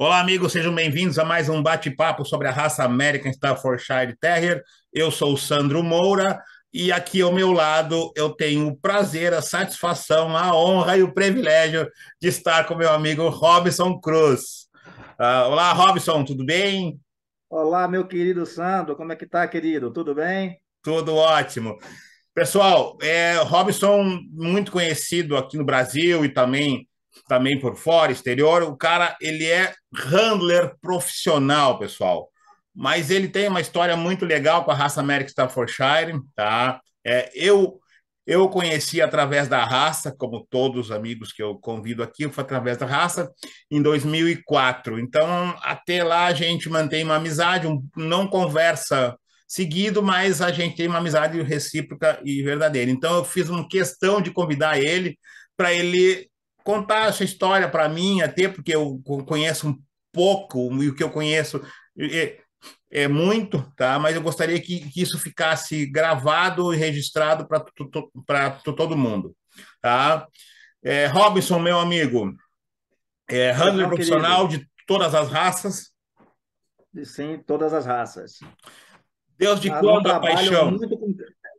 Olá, amigos, sejam bem-vindos a mais um bate-papo sobre a raça American Staffordshire Terrier. Eu sou o Sandro Moura e aqui ao meu lado eu tenho o prazer, a satisfação, a honra e o privilégio de estar com meu amigo Robson Cruz. Uh, olá, Robson, tudo bem? Olá, meu querido Sandro, como é que tá, querido? Tudo bem? Tudo ótimo. Pessoal, é, Robson, muito conhecido aqui no Brasil e também também por fora, exterior. O cara, ele é handler profissional, pessoal. Mas ele tem uma história muito legal com a raça American Staffordshire, tá? É, eu eu conheci através da raça, como todos os amigos que eu convido aqui, foi através da raça, em 2004. Então, até lá a gente mantém uma amizade, não conversa seguido, mas a gente tem uma amizade recíproca e verdadeira. Então, eu fiz uma questão de convidar ele para ele contar essa história para mim, até porque eu conheço um pouco, e o que eu conheço é, é muito, tá? mas eu gostaria que, que isso ficasse gravado e registrado para todo mundo. Tá? É, Robinson, meu amigo, é, handler profissional querido. de todas as raças. Sim, todas as raças. Deus de conta, ah, quanta paixão. Com,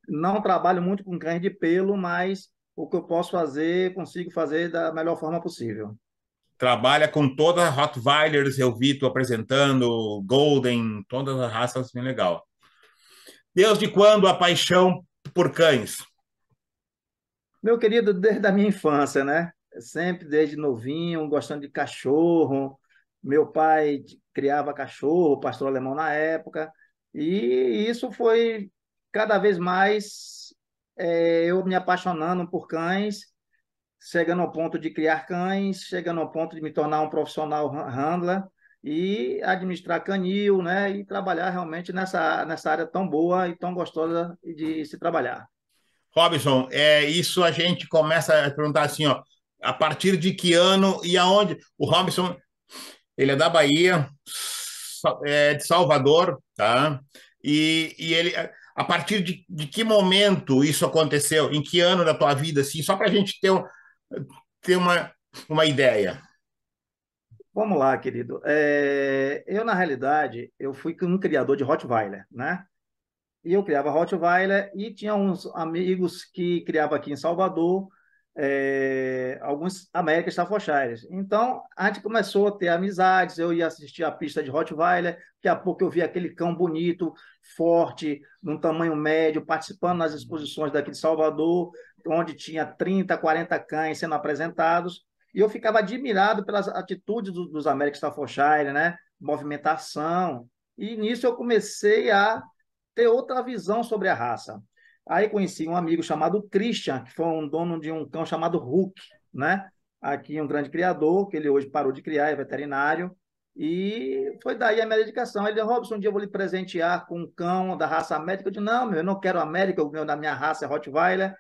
não trabalho muito com cães de pelo, mas o que eu posso fazer, consigo fazer da melhor forma possível. Trabalha com todas as Rottweilers, eu vi tu apresentando, Golden, todas as raças, bem legal. Desde quando a paixão por cães? Meu querido, desde a minha infância, né? Sempre desde novinho, gostando de cachorro. Meu pai criava cachorro, pastor alemão na época. E isso foi cada vez mais é, eu me apaixonando por cães, chegando ao ponto de criar cães, chegando ao ponto de me tornar um profissional handler e administrar canil, né? E trabalhar realmente nessa, nessa área tão boa e tão gostosa de se trabalhar. Robson, é, isso a gente começa a perguntar assim, ó, a partir de que ano e aonde? O Robson, ele é da Bahia, é de Salvador, tá? E, e ele a partir de, de que momento isso aconteceu? Em que ano da tua vida? Assim, só para a gente ter, um, ter uma, uma ideia. Vamos lá, querido. É, eu, na realidade, eu fui um criador de Rottweiler, né? E eu criava Rottweiler e tinha uns amigos que criava aqui em Salvador é, alguns América Staffordshires. Então, a gente começou a ter amizades, eu ia assistir a pista de Rottweiler, daqui a pouco eu vi aquele cão bonito, forte, num tamanho médio, participando nas exposições daqui de Salvador, onde tinha 30, 40 cães sendo apresentados, e eu ficava admirado pelas atitudes do, dos América Staffordshire, né? movimentação, e nisso eu comecei a ter outra visão sobre a raça. Aí conheci um amigo chamado Christian, que foi um dono de um cão chamado Hulk, né? Aqui um grande criador, que ele hoje parou de criar, é veterinário. E foi daí a minha dedicação. Ele disse, Robson, um dia eu vou lhe presentear com um cão da raça América. Eu disse, não, meu, eu não quero América, o meu da minha raça é Rottweiler.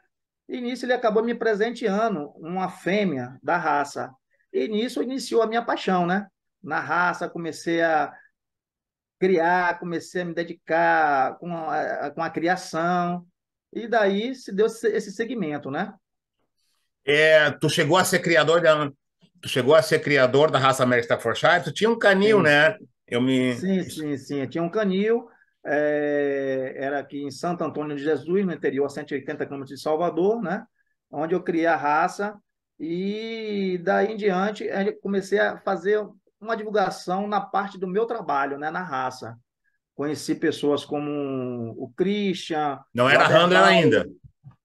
E nisso ele acabou me presenteando uma fêmea da raça. E nisso iniciou a minha paixão, né? Na raça, comecei a criar, comecei a me dedicar com a, com a criação e daí se deu esse segmento, né? É, tu chegou a ser criador da tu chegou a ser criador da raça Mary Staffordshire, tu tinha um canil, sim. né? Eu me Sim, sim, sim, eu tinha um canil, é, era aqui em Santo Antônio de Jesus, no interior a 180 quilômetros de Salvador, né? Onde eu criei a raça e daí em diante comecei a fazer uma divulgação na parte do meu trabalho, né, na raça. Conheci pessoas como o Christian. Não era Aderbal, handler ainda.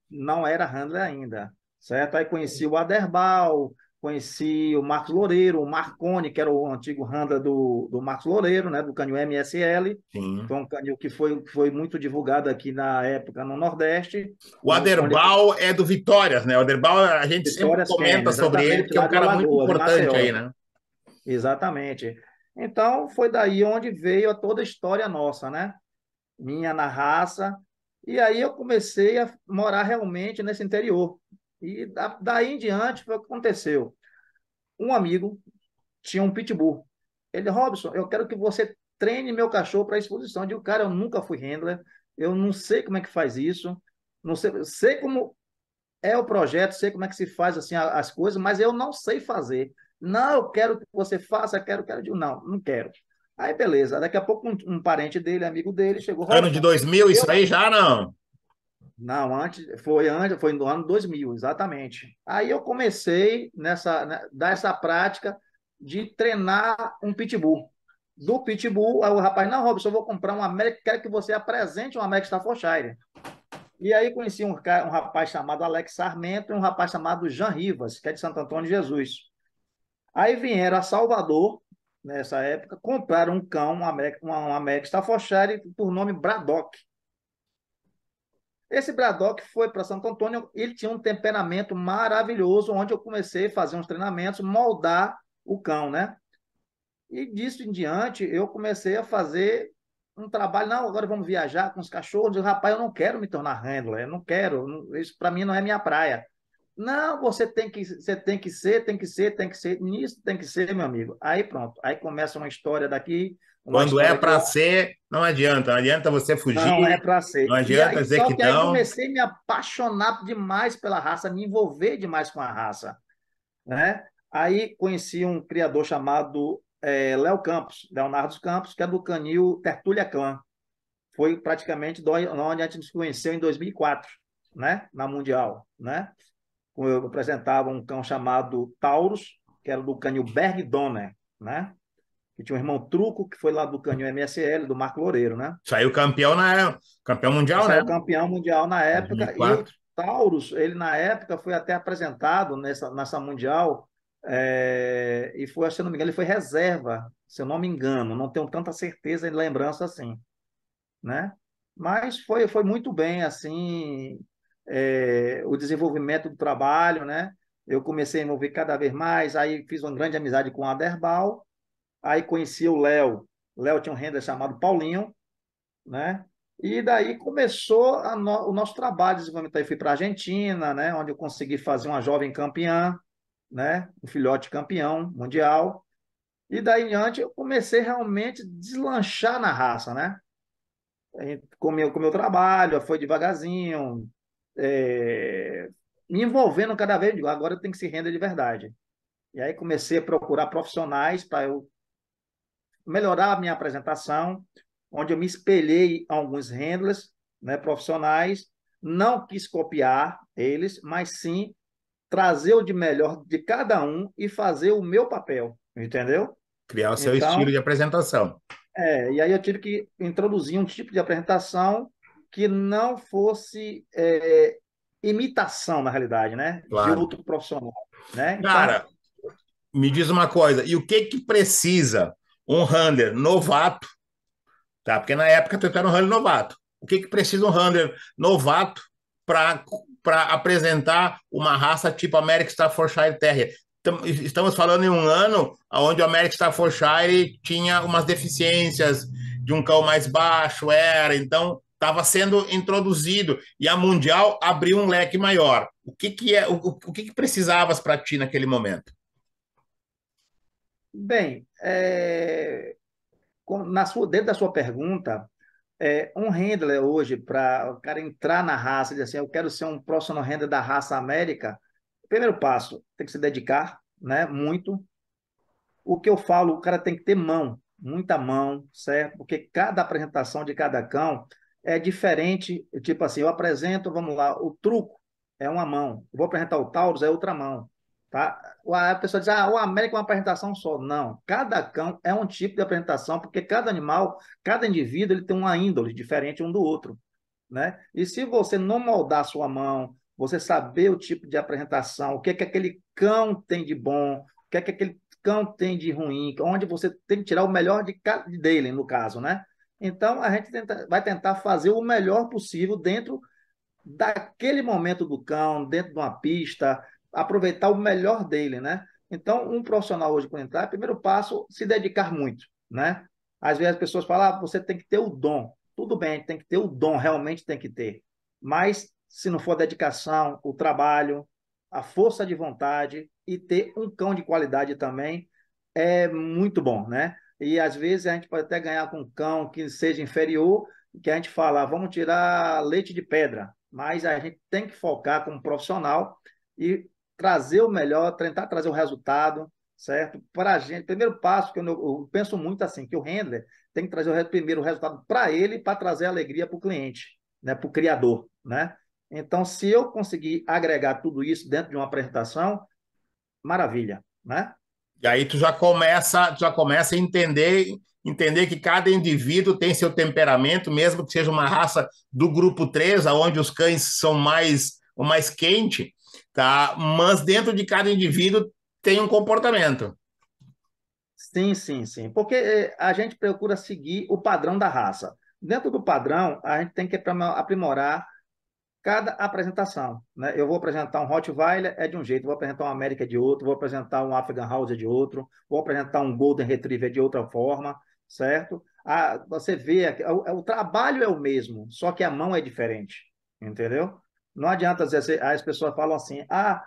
Não era handler ainda, certo? Aí conheci o Aderbal, conheci o Marcos Loureiro, o Marconi, que era o antigo handler do, do Marcos Loureiro, né? Do canil MSL. Sim. Então, um canil que foi, foi muito divulgado aqui na época no Nordeste. O Aderbal é do Vitórias, né? O Aderbal, a gente Vitórias sempre comenta sobre ele, porque é um cara muito importante aí, né? Exatamente. Então, foi daí onde veio a toda a história nossa, né? Minha na raça. E aí eu comecei a morar realmente nesse interior. E da, daí em diante foi o que aconteceu. Um amigo tinha um pitbull. Ele, Robson, eu quero que você treine meu cachorro para exposição. Eu digo, cara, eu nunca fui handler, eu não sei como é que faz isso, não sei, sei como é o projeto, sei como é que se faz assim as coisas, mas eu não sei fazer. Não, eu quero que você faça, quero, quero. Eu digo, não, não quero. Aí, beleza. Daqui a pouco, um, um parente dele, amigo dele, chegou. Ano de 2000, isso aí já não? Não, antes, foi antes, foi no ano 2000, exatamente. Aí eu comecei nessa, né, dar essa prática de treinar um pitbull. Do pitbull, aí o rapaz, não, Robson, eu vou comprar um América, quero que você apresente um América Staffordshire. E aí conheci um, um rapaz chamado Alex Sarmento e um rapaz chamado Jean Rivas, que é de Santo Antônio de Jesus. Aí vieram a Salvador, nessa época, compraram um cão, um América, um América Staffordshire, por nome Braddock. Esse Braddock foi para Santo Antônio, ele tinha um temperamento maravilhoso, onde eu comecei a fazer uns treinamentos, moldar o cão, né? E disso em diante, eu comecei a fazer um trabalho. Não, agora vamos viajar com os cachorros. Eu, Rapaz, eu não quero me tornar handler, eu não quero. Isso para mim não é minha praia. Não, você tem que, você tem que ser, tem que ser, tem que ser, nisso tem que ser, meu amigo. Aí pronto, aí começa uma história daqui. Uma Quando é história é para que... ser, não adianta, não adianta você fugir. Não é para ser. Não adianta aí, dizer que, que não. Eu comecei a me apaixonar demais pela raça, me envolver demais com a raça, né? Aí conheci um criador chamado é, Léo Campos, Leonardo Campos, que é do canil Tertulia Clã. Foi praticamente onde a gente se conheceu em 2004, né? Na Mundial, né? como eu apresentava um cão chamado Taurus, que era do canil Bergdonner, né? Que tinha um irmão Truco, que foi lá do canil MSL, do Marco Loureiro, né? Saiu campeão na é, campeão mundial, Saiu né? campeão mundial na época. 2004. E o Taurus, ele na época foi até apresentado nessa, nessa mundial, é, e foi, se eu não me engano, ele foi reserva, se eu não me engano, não tenho tanta certeza e lembrança assim, né? Mas foi, foi muito bem, assim, é, o desenvolvimento do trabalho, né? Eu comecei a envolver cada vez mais, aí fiz uma grande amizade com o Aderbal, aí conheci o Léo. Léo tinha um renda chamado Paulinho, né? E daí começou no, o nosso trabalho de desenvolvimento. Aí fui para a Argentina, né? Onde eu consegui fazer uma jovem campeã, né? Um filhote campeão mundial. E daí em diante eu comecei realmente a deslanchar na raça, né? Com o com meu trabalho, foi devagarzinho, é, me envolvendo cada vez, agora eu tenho que se render de verdade. E aí comecei a procurar profissionais para eu melhorar a minha apresentação, onde eu me espelhei alguns handlers né, profissionais, não quis copiar eles, mas sim trazer o de melhor de cada um e fazer o meu papel, entendeu? Criar o seu então, estilo de apresentação. É, e aí eu tive que introduzir um tipo de apresentação que não fosse é, imitação, na realidade, né? Claro. De outro profissional. Né? Então... Cara, me diz uma coisa, e o que que precisa um handler novato, tá? Porque na época tu era um handler novato. O que que precisa um handler novato para para apresentar uma raça tipo American Staffordshire Terrier? Estamos falando em um ano onde o American Staffordshire tinha umas deficiências de um cão mais baixo, era, então estava sendo introduzido e a mundial abriu um leque maior. O que que é o, o que, que precisavas para ti naquele momento? Bem, é, na sua dentro da sua pergunta, é, um handler hoje para o cara entrar na raça, dizer assim, eu quero ser um próximo handler da raça América. Primeiro passo, tem que se dedicar, né? Muito. O que eu falo, o cara tem que ter mão, muita mão, certo? Porque cada apresentação de cada cão é diferente, tipo assim, eu apresento, vamos lá, o truco é uma mão, eu vou apresentar o Taurus, é outra mão, tá? A pessoa diz, ah, o América é uma apresentação só. Não, cada cão é um tipo de apresentação, porque cada animal, cada indivíduo, ele tem uma índole diferente um do outro, né? E se você não moldar sua mão, você saber o tipo de apresentação, o que é que aquele cão tem de bom, o que é que aquele cão tem de ruim, onde você tem que tirar o melhor de dele, no caso, né? Então, a gente tenta, vai tentar fazer o melhor possível dentro daquele momento do cão, dentro de uma pista, aproveitar o melhor dele, né? Então, um profissional hoje, para entrar, primeiro passo, se dedicar muito, né? Às vezes as pessoas falam, ah, você tem que ter o dom. Tudo bem, tem que ter o dom, realmente tem que ter. Mas, se não for dedicação, o trabalho, a força de vontade e ter um cão de qualidade também é muito bom, né? e às vezes a gente pode até ganhar com um cão que seja inferior, que a gente fala, ah, vamos tirar leite de pedra, mas a gente tem que focar como profissional e trazer o melhor, tentar trazer o resultado, certo? Para a gente, primeiro passo que eu, penso muito assim, que o handler tem que trazer o, primeiro o resultado para ele, para trazer alegria para o cliente, né? para o criador, né? Então, se eu conseguir agregar tudo isso dentro de uma apresentação, maravilha, né? E aí tu já começa, tu já começa a entender entender que cada indivíduo tem seu temperamento, mesmo que seja uma raça do grupo 3, onde os cães são mais o mais quente, tá? Mas dentro de cada indivíduo tem um comportamento. Sim, sim, sim. Porque eh, a gente procura seguir o padrão da raça. Dentro do padrão, a gente tem que aprimorar cada apresentação. Né? Eu vou apresentar um Rottweiler é de um jeito, vou apresentar um América de outro, vou apresentar um African House é de outro, vou apresentar um Golden Retriever é de outra forma, certo? A, ah, você vê, o, o trabalho é o mesmo, só que a mão é diferente, entendeu? Não adianta dizer, assim, as pessoas falam assim, ah,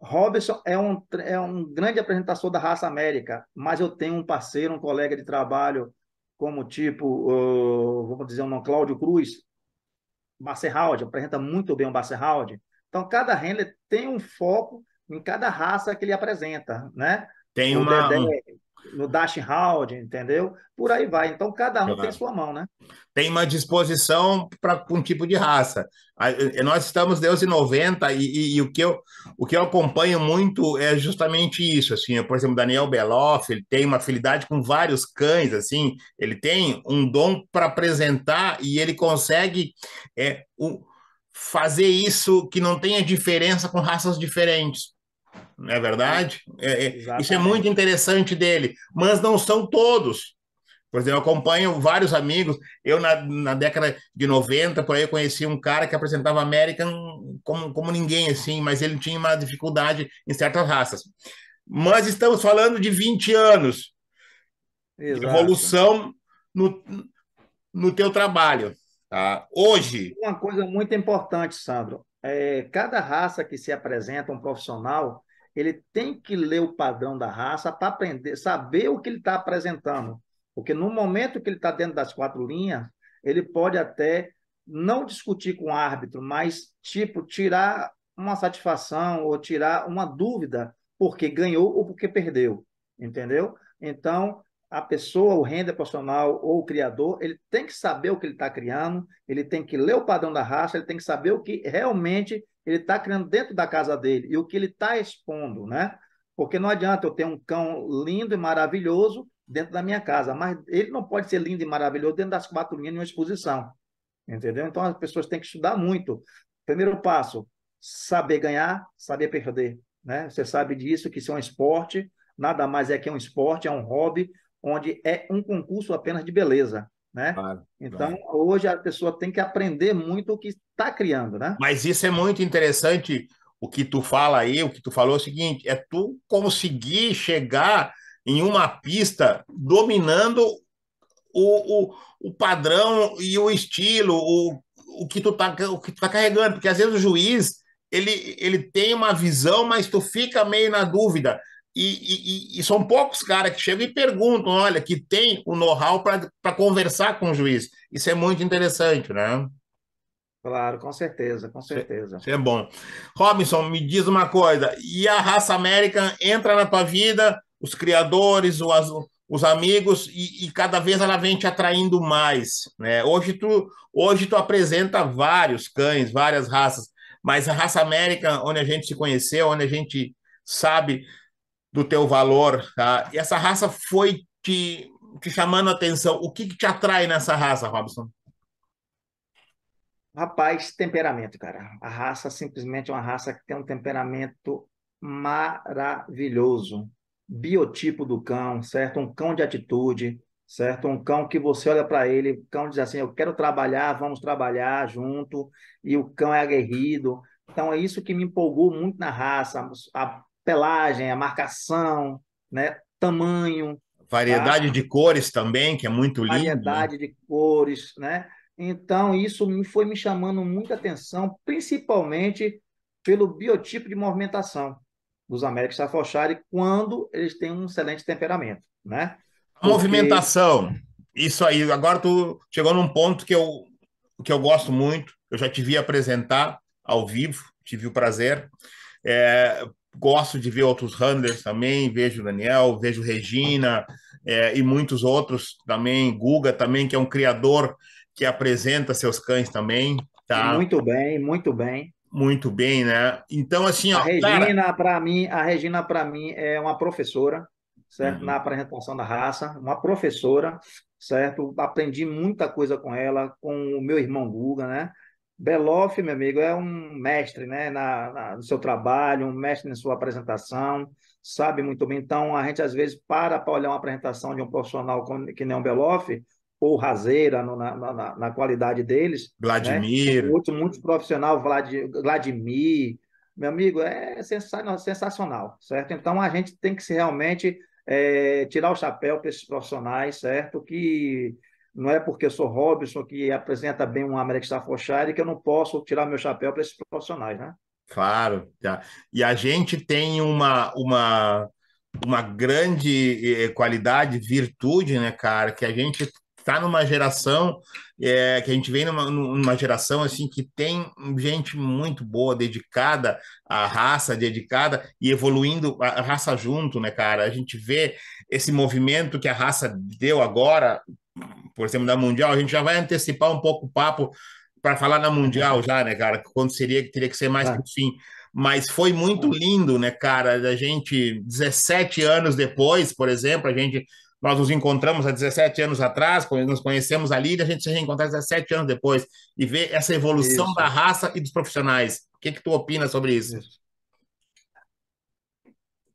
Robson é um, é um grande apresentador da raça América, mas eu tenho um parceiro, um colega de trabalho, como tipo, uh, vamos dizer, um Cláudio Cruz, Basserhalde, apresenta muito bem o Basserhalde. Então, cada handler tem um foco em cada raça que ele apresenta, né? Tem o uma... Dedé, no Dash Round, entendeu? Por aí vai. Então, cada um tem sua mão, né? Tem uma disposição para um tipo de raça. Nós estamos Deus em 90 e, e, e, o, que eu, o que eu acompanho muito é justamente isso. Assim, por exemplo, Daniel Beloff, ele tem uma afinidade com vários cães, assim, ele tem um dom para apresentar e ele consegue é, o, fazer isso que não tenha diferença com raças diferentes não é verdade? É, é, isso é muito interessante dele, mas não são todos. Por exemplo, eu acompanho vários amigos. Eu, na, na década de 90, por aí, conheci um cara que apresentava American como, como ninguém, assim, mas ele tinha uma dificuldade em certas raças. Mas estamos falando de 20 anos Exato. de evolução no, no teu trabalho. Tá? Hoje. Uma coisa muito importante, Sandro. É, cada raça que se apresenta um profissional, ele tem que ler o padrão da raça para aprender, saber o que ele está apresentando. Porque no momento que ele está dentro das quatro linhas, ele pode até não discutir com o árbitro, mas, tipo, tirar uma satisfação ou tirar uma dúvida porque ganhou ou porque perdeu, entendeu? Então, a pessoa, o renda profissional ou o criador, ele tem que saber o que ele está criando, ele tem que ler o padrão da raça, ele tem que saber o que realmente ele está criando dentro da casa dele e o que ele está expondo, né? Porque não adianta eu ter um cão lindo e maravilhoso dentro da minha casa, mas ele não pode ser lindo e maravilhoso dentro das quatro linhas de uma exposição, entendeu? Então as pessoas têm que estudar muito. Primeiro passo, saber ganhar, saber perder, né? Você sabe disso que isso é um esporte, nada mais é que um esporte, é um hobby, onde é um concurso apenas de beleza. Né? Claro, então, claro. hoje a pessoa tem que aprender muito o que está criando, né? Mas isso é muito interessante o que tu fala aí, o que tu falou é o seguinte, é tu conseguir chegar em uma pista dominando o, o, o padrão e o estilo, o, o que tu tá, o que tu tá carregando, porque às vezes o juiz ele, ele tem uma visão, mas tu fica meio na dúvida. E, e, e, são poucos caras que chegam e perguntam, olha, que tem o know-how para conversar com o juiz. Isso é muito interessante, né? Claro, com certeza, com certeza. Isso é bom. Robinson, me diz uma coisa, e a raça América entra na tua vida, os criadores, os, os amigos, e, e, cada vez ela vem te atraindo mais, né? Hoje tu, hoje tu apresenta vários cães, várias raças, mas a raça América, onde a gente se conheceu, onde a gente sabe do teu valor. Tá? E essa raça foi te, te chamando a atenção. O que, que, te atrai nessa raça, Robson? Rapaz, temperamento, cara. A raça simplesmente é uma raça que tem um temperamento maravilhoso. Biotipo do cão, certo? Um cão de atitude, certo? Um cão que você olha para ele, o cão diz assim: Eu quero trabalhar, vamos trabalhar junto, e o cão é aguerrido. Então, é isso que me empolgou muito na raça, a pelagem, a marcação, né? tamanho. Variedade tá? de cores também, que é muito lindo. Né? Variedade né? de cores, né? Então, isso foi me chamando muita atenção, principalmente pelo biotipo de movimentação dos américos Staffordshire quando eles têm um excelente temperamento, né? Porque... Movimentação, isso aí. Agora tu chegou num ponto que eu, que eu gosto muito, eu já te vi apresentar ao vivo, tive o prazer, é, gosto de ver outros handlers também, vejo Daniel, vejo Regina é, e muitos outros também, Guga também, que é um criador que apresenta seus cães também, tá? Muito bem, muito bem. Muito bem, né? Então, assim, ó, A Regina, para mim, a Regina, para mim, é uma professora, certo? Uhum. Na apresentação da raça, uma professora, certo? Aprendi muita coisa com ela, com o meu irmão Guga, né? Beloff, meu amigo, é um mestre né, na, na, no seu trabalho, um mestre na sua apresentação, sabe muito bem. Então, a gente às vezes para para olhar uma apresentação de um profissional que nem o um Beloff, ou Razeira, no, na, na, na, qualidade deles. Né, Vladimir. Né? Outro muito profissional, Vlad, Vladimir. Meu amigo, é sensacional, sensacional, certo? Então, a gente tem que se realmente é, tirar o chapéu para esses profissionais, certo? Que não é porque sou Robson que apresenta bem um América Staffordshire que eu não posso tirar meu chapéu para esses profissionais, né? Claro, tá. e a gente tem uma, uma, uma grande eh, eh, qualidade, virtude, né, cara, que a gente está numa geração é, que a gente vem numa, numa, geração assim que tem gente muito boa, dedicada à raça, dedicada e evoluindo a raça junto, né, cara? A gente vê esse movimento que a raça deu agora por exemplo, da Mundial, a gente já vai antecipar um pouco o papo para falar na Mundial já, né, cara? Quando seria que teria que ser mais ah. Tá. o fim. Mas foi muito tá. lindo, né, cara? Da gente, 17 anos depois, por exemplo, a gente nós nos encontramos há 17 anos atrás, nos conhecemos ali, e a gente se reencontra 17 anos depois, e ver essa evolução isso. da raça e dos profissionais. O que, que tu opina sobre isso?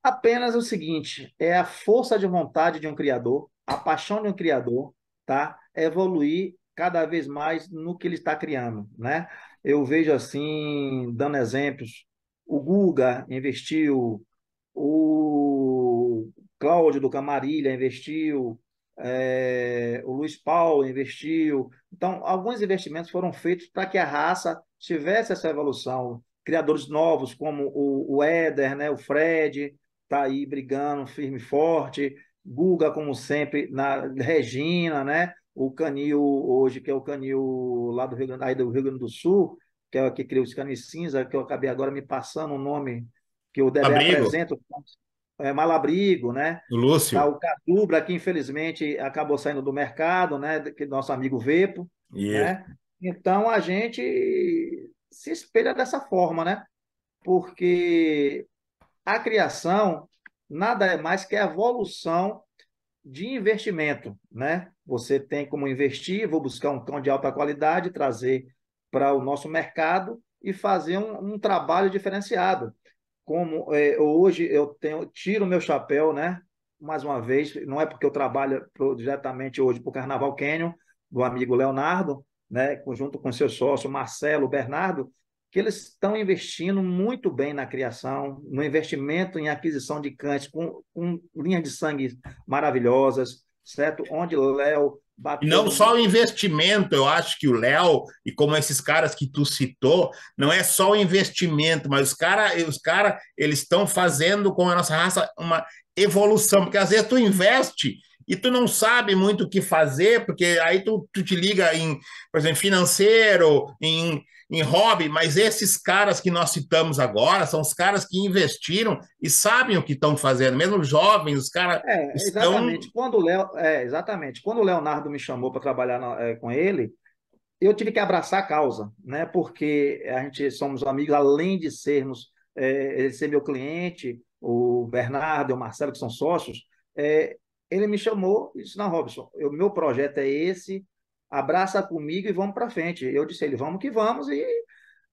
Apenas o seguinte: é a força de vontade de um criador, a paixão de um criador, tá? evoluir cada vez mais no que ele está criando, né? Eu vejo assim, dando exemplos, o Guga investiu, o Cláudio do Camarilha investiu, é, o Luiz Paulo investiu. Então, alguns investimentos foram feitos para que a raça tivesse essa evolução. Criadores novos como o, o Éder, né? o Fred, está aí brigando firme e forte. Guga, como sempre, na Regina, né? O Canil, hoje, que é o Canil lá do Rio Grande, aí do, Rio Grande do Sul, que é o que criou os canis cinza, que eu acabei agora me passando o um nome que o Dedé apresenta, é, Malabrigo, né? O Lúcio. Tá, o Cadubra, que infelizmente acabou saindo do mercado, né? Que nosso amigo Vepo. Yeah. Né? Então a gente se espelha dessa forma, né? Porque a criação nada é mais que a evolução de investimento, né? Você tem como investir, vou buscar um cão de alta qualidade, trazer para o nosso mercado e fazer um, um trabalho diferenciado. Como é, hoje eu tenho, tiro meu chapéu, né? Mais uma vez, não é porque eu trabalho diretamente hoje para o Carnaval Canyon, do amigo Leonardo, né? Junto com seu sócio Marcelo Bernardo, que eles estão investindo muito bem na criação, no investimento em aquisição de cães com, com linhas de sangue maravilhosas, certo? Onde Léo bateu... Não só o investimento, eu acho que o Léo, e como esses caras que tu citou, não é só o investimento, mas os caras, os cara, eles estão fazendo com a nossa raça uma evolução, porque às vezes tu investe e tu não sabe muito o que fazer, porque aí tu, tu te liga em, por exemplo, financeiro, em em hobby, mas esses caras que nós citamos agora são os caras que investiram e sabem o que estão fazendo, mesmo jovens, os caras. É, exatamente. Estão... Quando o Leo, é, exatamente. Quando o Leonardo me chamou para trabalhar na, é, com ele, eu tive que abraçar a causa, né? Porque a gente somos amigos, além de sermos, é, ele ser meu cliente, o Bernardo e o Marcelo, que são sócios, é, ele me chamou e disse: Não, Robson, o meu projeto é esse abraça comigo e vamos para frente. Eu disse a ele, vamos que vamos e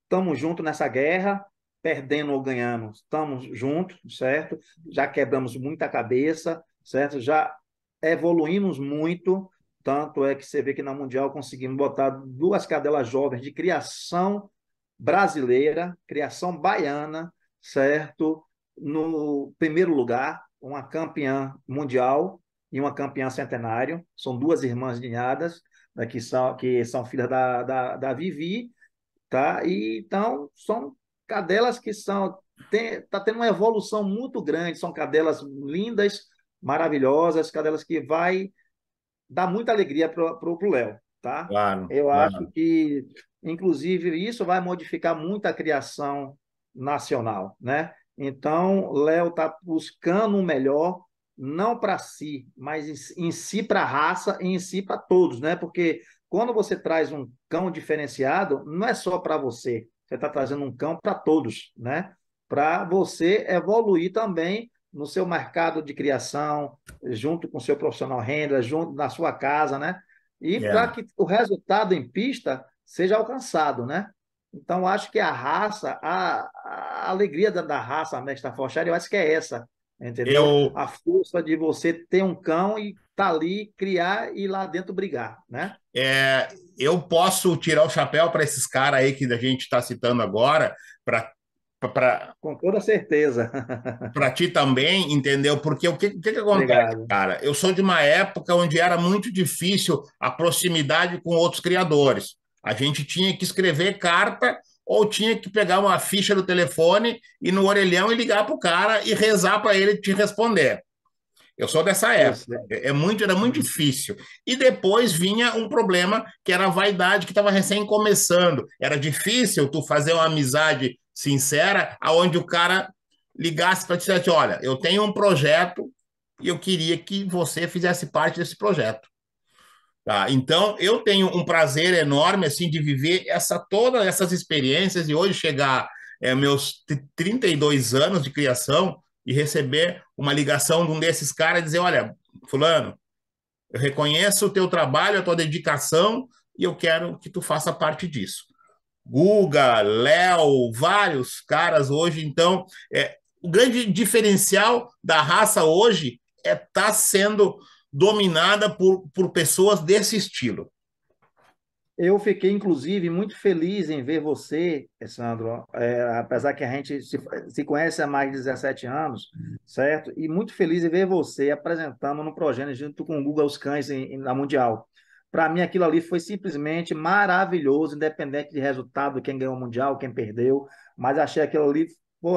estamos juntos nessa guerra, perdendo ou ganhando, estamos juntos, certo? Já quebramos muita cabeça, certo? Já evoluímos muito, tanto é que você vê que na Mundial conseguimos botar duas cadelas jovens de criação brasileira, criação baiana, certo? No primeiro lugar, uma campeã mundial e uma campeã centenário, são duas irmãs linhadas, né, que, são, que são filhas da, da, da Vivi, tá? E, então, são cadelas que são tem, tá tendo uma evolução muito grande, são cadelas lindas, maravilhosas, cadelas que vai dar muita alegria para o Léo, tá? Claro, Eu claro. acho que, inclusive, isso vai modificar muito a criação nacional, né? Então, Léo está buscando o melhor, não para si, mas em si para a raça e em si para todos, né? Porque quando você traz um cão diferenciado, não é só para você, você está trazendo um cão para todos, né? Para você evoluir também no seu mercado de criação, junto com o seu profissional renda, junto na sua casa, né? E é. para que o resultado em pista seja alcançado, né? Então, acho que a raça, a, a alegria da, da raça mestra Forchari, eu acho que é essa, Entendeu? Eu... A força de você ter um cão e tá ali, criar e lá dentro brigar, né? É, eu posso tirar o chapéu para esses caras aí que a gente está citando agora, para Pra, com toda certeza. para ti também, entendeu? Porque o que, que, que acontece, Obrigado. cara? Eu sou de uma época onde era muito difícil a proximidade com outros criadores. A gente tinha que escrever carta ou tinha que pegar uma ficha do telefone e no orelhão e ligar para o cara e rezar para ele te responder. Eu sou dessa época. É, é muito, era muito difícil. E depois vinha um problema que era a vaidade que estava recém começando. Era difícil tu fazer uma amizade sincera, aonde o cara ligasse para te dizer assim, olha, eu tenho um projeto e eu queria que você fizesse parte desse projeto. Tá? Então, eu tenho um prazer enorme assim de viver essa todas essas experiências e hoje chegar é, meus 32 anos de criação e receber uma ligação de um desses caras e dizer, olha, fulano, eu reconheço o teu trabalho, a tua dedicação e eu quero que tu faça parte disso. Guga, Léo, vários caras hoje, então, é, o grande diferencial da raça hoje é tá sendo dominada por, por pessoas desse estilo. Eu fiquei, inclusive, muito feliz em ver você, Sandro, é, apesar que a gente se, se, conhece há mais de 17 anos, certo? E muito feliz em ver você apresentando no Progênio junto com o Google Os Cães em, na Mundial. Para mim, aquilo ali foi simplesmente maravilhoso, independente de resultado, quem ganhou o Mundial, quem perdeu, mas achei aquilo ali pô,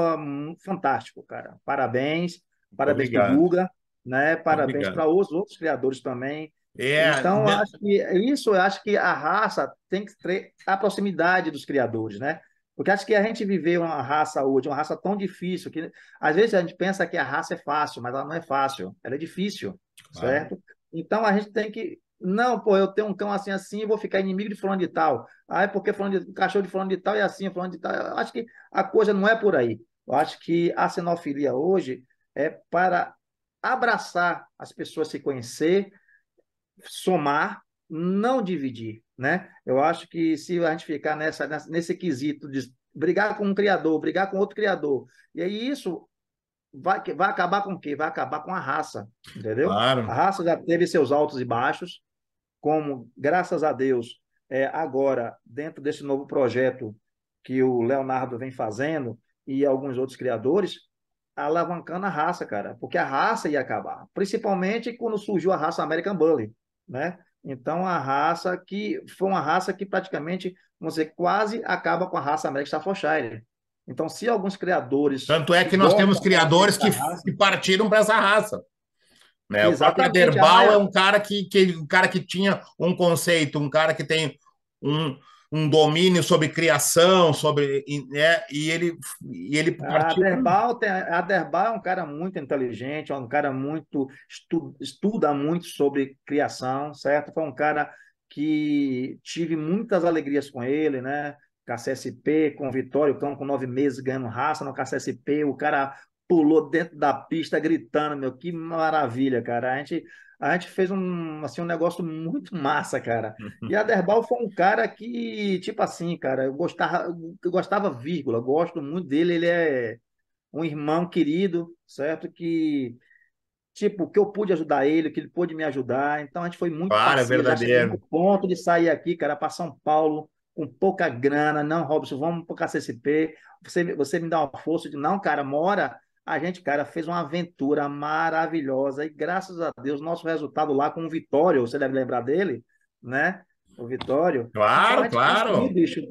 fantástico, cara. Parabéns, parabéns Obrigado. pro Guga, né? Parabéns para os outros criadores também. É, então, né? acho que isso, eu acho que a raça tem que ter a proximidade dos criadores, né? Porque acho que a gente viveu uma raça hoje, uma raça tão difícil, que às vezes a gente pensa que a raça é fácil, mas ela não é fácil, ela é difícil, claro. certo? Então a gente tem que. Não, pô, eu tenho um cão assim, assim, vou ficar inimigo de fulano de tal. Ah, é porque fulano de, cachorro de fulano de tal e é assim, fulano de tal. Eu acho que a coisa não é por aí. Eu acho que a xenofilia hoje é para abraçar as pessoas, se conhecer, somar, não dividir, né? Eu acho que se a gente ficar nessa, nesse quesito de brigar com um criador, brigar com outro criador, e aí isso vai, vai acabar com o quê? Vai acabar com a raça, entendeu? Claro. A raça já teve seus altos e baixos, como, graças a Deus, é, agora, dentro desse novo projeto que o Leonardo vem fazendo e alguns outros criadores, alavancando a raça, cara, porque a raça ia acabar, principalmente quando surgiu a raça American Bully, né? Então a raça que foi uma raça que praticamente, vamos dizer, quase acaba com a raça American Staffordshire. Então, se alguns criadores. Tanto é que nós temos criadores que, raça, que partiram para essa raça. Né? O próprio Derbal é um cara que, que um cara que tinha um conceito, um cara que tem um, um domínio sobre criação, sobre. Né? E ele. E ele partiu... Aderbal, tem, Aderbal é um cara muito inteligente, é um cara muito. Estu, estuda muito sobre criação, certo? Foi um cara que tive muitas alegrias com ele, né? KCSP, com o Vitório Cão, com nove meses ganhando raça no KCSP, o cara pulou dentro da pista gritando, meu, que maravilha, cara. A gente a gente fez um, assim, um negócio muito massa, cara. Uhum. E a Derbal foi um cara que, tipo assim, cara, eu gostava, eu gostava vírgula, gosto muito dele, ele é um irmão querido, certo? Que, tipo, que eu pude ajudar ele, que ele pôde me ajudar, então a gente foi muito Para, é parceiro, verdadeiro. ponto de sair aqui, cara, para São Paulo, com pouca grana, não, Robson, vamos para o KCSP, você, você me dá uma força, de não, cara, mora a gente, cara, fez uma aventura maravilhosa e graças a Deus nosso resultado lá com o Vitório, você deve lembrar dele, né? O Vitório. Claro, claro. Conseguiu, bicho.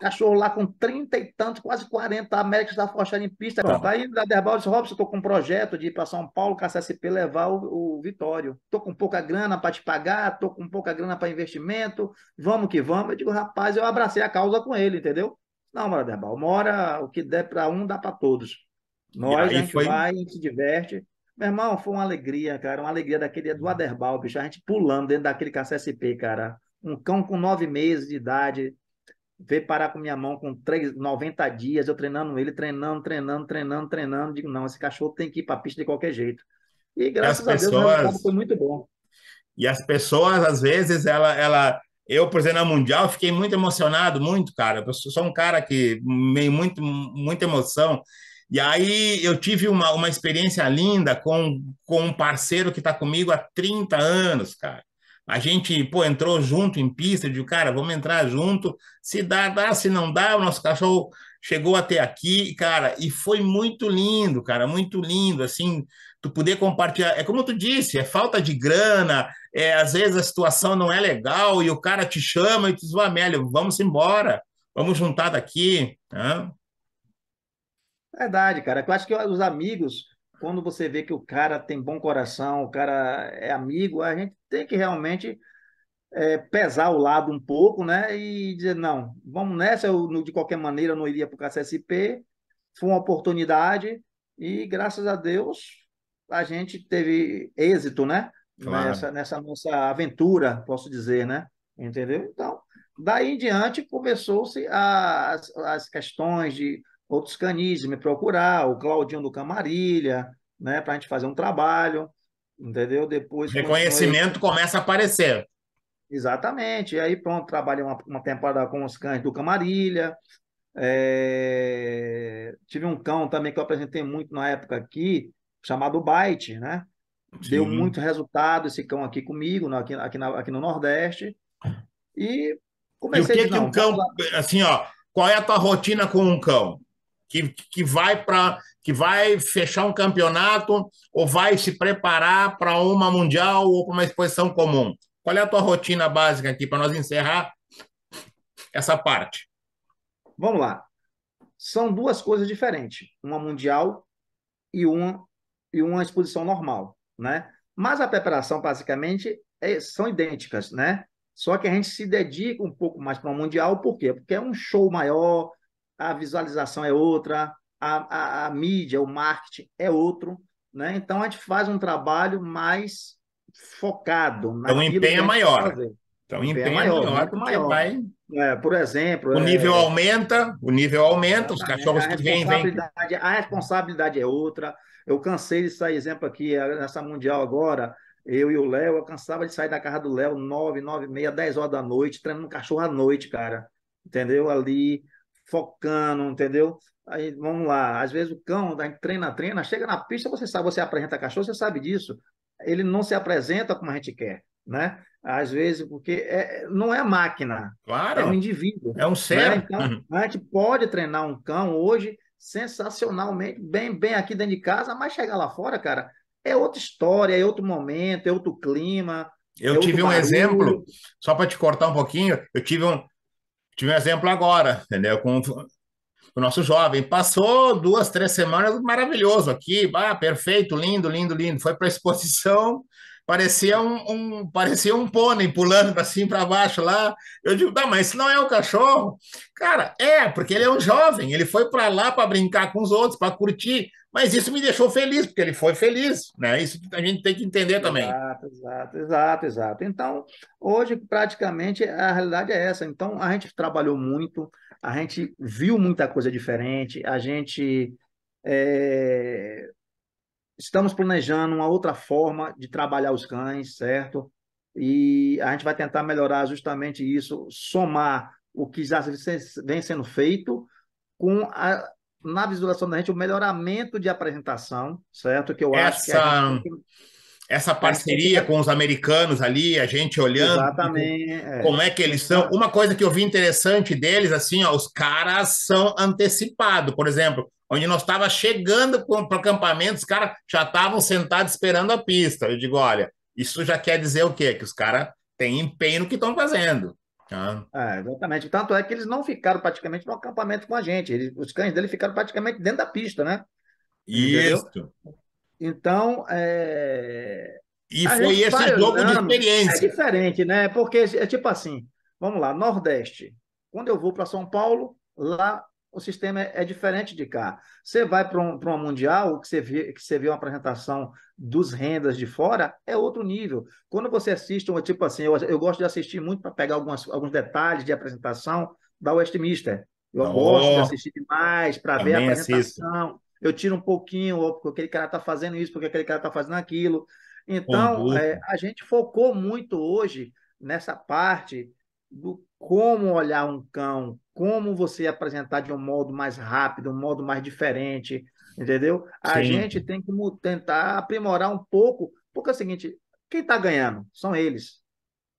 Cachorro lá com 30 e tantos, quase 40 América está forçando em pista. Bom. Tá. Aí da Derbal disse: Robson, estou com um projeto de ir para São Paulo com a CSP levar o, o Vitório. Estou com pouca grana para te pagar, estou com pouca grana para investimento. Vamos que vamos. Eu digo, rapaz, eu abracei a causa com ele, entendeu? Não, Mora Derbal, mora o que der para um, dá para todos. Nós, a gente foi... vai, a gente se diverte. Meu irmão, foi uma alegria, cara, uma alegria daquele do hum. Aderbal, bicho, a gente pulando dentro daquele KCSP, cara. Um cão com nove meses de idade, veio parar com minha mão com três, 90 dias, eu treinando ele, treinando, treinando, treinando, treinando. Digo, não, esse cachorro tem que ir para a pista de qualquer jeito. E graças as a pessoas... Deus, o foi muito bom. E as pessoas, às vezes, ela, ela, eu, por exemplo, na Mundial, fiquei muito emocionado, muito, cara. Eu sou um cara que meio muito, muita emoção. E aí eu tive uma, uma experiência linda com, com um parceiro que está comigo há 30 anos, cara. A gente, pô, entrou junto em pista, de cara, vamos entrar junto. Se dá, dá, se não dá, o nosso cachorro chegou até aqui, cara, e foi muito lindo, cara, muito lindo, assim, tu poder compartilhar. É como tu disse, é falta de grana, é às vezes a situação não é legal e o cara te chama e tu diz, Amélio, vamos embora, vamos juntar daqui, né? Verdade, cara. Eu acho que os amigos, quando você vê que o cara tem bom coração, o cara é amigo, a gente tem que realmente é, pesar o lado um pouco, né? E dizer, não, vamos nessa, eu de qualquer maneira não iria para o KCSP, foi uma oportunidade e graças a Deus a gente teve êxito, né? Claro. Nessa, nessa nossa aventura, posso dizer, né? Entendeu? Então, daí em diante começou-se as, as questões de outros canis me procurar, o Claudinho do Camarilha, né, para a gente fazer um trabalho, entendeu? Depois. Reconhecimento eu... começa a aparecer. Exatamente. E aí, pronto, trabalhei uma, uma temporada com os cães do Camarilha. É... Tive um cão também que eu apresentei muito na época aqui, chamado Bite, né? Sim. Deu muito resultado esse cão aqui comigo, aqui, aqui, na, aqui no Nordeste. E comecei e o que, que um cão, assim, ó, qual é a tua rotina com um cão? que, que vai para que vai fechar um campeonato ou vai se preparar para uma mundial ou para uma exposição comum? Qual é a tua rotina básica aqui para nós encerrar essa parte? Vamos lá. São duas coisas diferentes, uma mundial e uma e uma exposição normal, né? Mas a preparação basicamente é, são idênticas, né? Só que a gente se dedica um pouco mais para o mundial, por quê? Porque é um show maior, a visualização é outra, a, a, a mídia, o marketing é outro. Né? Então a gente faz um trabalho mais focado. Então o empenho é maior. Então o é empenho é maior, maior, muito maior. Vai... É, por exemplo. O é nível é... aumenta, o nível aumenta, é, os cachorros que vêm, vêm. A responsabilidade é outra. Eu cansei de sair, exemplo, aqui é, nessa Mundial agora, eu e o Léo, eu cansava de sair da casa do Léo nove, nove e meia, dez horas da noite, treinando um cachorro à noite, cara. Entendeu? Ali, focando, entendeu? Aí, vamos lá, às vezes o cão, a gente treina, treina, chega na pista, você sabe, você apresenta cachorro, você sabe disso. Ele não se apresenta como a gente quer, né? Às vezes, porque é, não é máquina, claro. é um indivíduo. É um né? ser. Né? Então, uhum. a gente pode treinar um cão hoje sensacionalmente, bem, bem aqui dentro de casa, mas chegar lá fora, cara, é outra história, é outro momento, é outro clima. Eu é outro tive um barulho. exemplo, só para te cortar um pouquinho, eu tive um, Tive um exemplo agora, entendeu? Com o nosso jovem. Passou duas, três semanas maravilhoso aqui, ah, perfeito, lindo, lindo, lindo. Foi para a exposição, parecia um, um, parecia um pônei pulando para cima para baixo lá. Eu digo, tá, mas isso não é o cachorro? Cara, é, porque ele é um jovem, ele foi para lá para brincar com os outros, para curtir, mas isso me deixou feliz, porque ele foi feliz, né? Isso a gente tem que entender também. Exato, exato, exato, exato. Então, hoje praticamente a realidade é essa. Então, a gente trabalhou muito, a gente viu muita coisa diferente, a gente é Estamos planejando uma outra forma de trabalhar os cães, certo? E a gente vai tentar melhorar justamente isso, somar o que já vem sendo feito com a, na visualização da gente o melhoramento de apresentação, certo? Que eu Essa... acho que essa parceria com os americanos ali, a gente olhando Exatamente. É. como é que eles são. Então uma coisa que eu vi interessante deles, assim, ó, os caras são antecipados. Por exemplo, onde nós estava chegando para o acampamento, os caras já estavam sentados esperando a pista. Eu digo, olha, isso já quer dizer o quê? Que os caras têm empenho no que estão fazendo. Ah. É, exatamente. Tanto é que eles não ficaram praticamente no acampamento com a gente. Eles, os cães dele ficaram praticamente dentro da pista, né? Isso. Então, é... E a foi esse jogo de experiência. É diferente, né? Porque é tipo assim, vamos lá, Nordeste. Quando eu vou para São Paulo, lá o sistema é, é diferente de cá. Você vai para um, uma mundial, que você, vê, que você vê uma apresentação dos rendas de fora, é outro nível. Quando você assiste, um, tipo assim, eu, eu gosto de assistir muito para pegar algumas, alguns detalhes de apresentação da Westminster. Eu oh, gosto de assistir demais para ver a apresentação. Assisto. Eu tiro um pouquinho, porque aquele cara está fazendo isso, porque aquele cara está fazendo aquilo. Então, é, a gente focou muito hoje nessa parte do como olhar um cão, como você apresentar de um modo mais rápido, um modo mais diferente, entendeu? A Sim. gente tem que tentar aprimorar um pouco, porque é o seguinte, quem está ganhando são eles.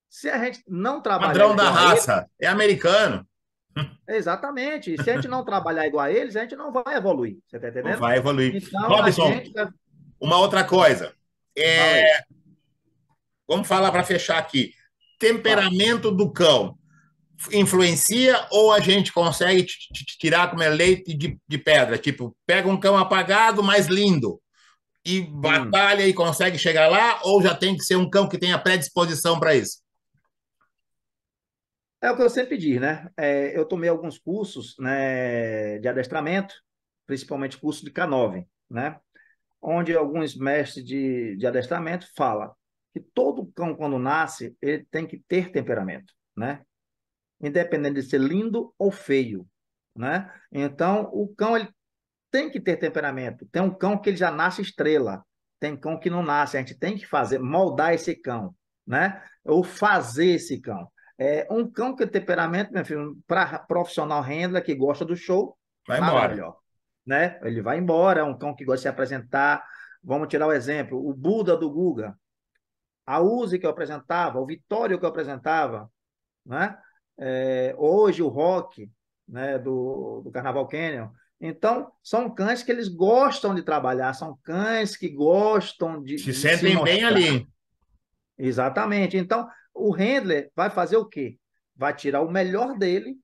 Se a gente não trabalhar... Padrão da raça, eles, é americano. Exatamente. Se a gente não trabalhar igual a eles, a gente não vai evoluir. Você tá entendendo? Não vai evoluir. Então, Robson, gente... uma outra coisa. É... Vamos falar para fechar aqui. Temperamento do cão influencia ou a gente consegue tirar como é leite de, de pedra? Tipo, pega um cão apagado, mais lindo, e batalha hum. e consegue chegar lá, ou já tem que ser um cão que tenha predisposição para isso? É o que eu sempre digo, né? É, eu tomei alguns cursos né, de adestramento, principalmente curso de K9, né? Onde alguns mestres de, de adestramento falam que todo cão, quando nasce, ele tem que ter temperamento, né? independente de ser lindo ou feio, né? Então, o cão ele tem que ter temperamento. Tem um cão que ele já nasce estrela, tem cão que não nasce. A gente tem que fazer, moldar esse cão, né? Ou fazer esse cão. É, um cão que tem temperamento, meu filho, para profissional renda que gosta do show, vai embora. Né? Ele vai embora, é um cão que gosta de se apresentar. Vamos tirar o exemplo, o Buda do Guga, a Uzi que eu apresentava, o Vitório que eu apresentava, né? é, hoje o rock né, do, do Carnaval Canyon. Então, são cães que eles gostam de trabalhar, são cães que gostam de. Se de sentem se bem ali. Exatamente. Então, o handler vai fazer o quê? Vai tirar o melhor dele,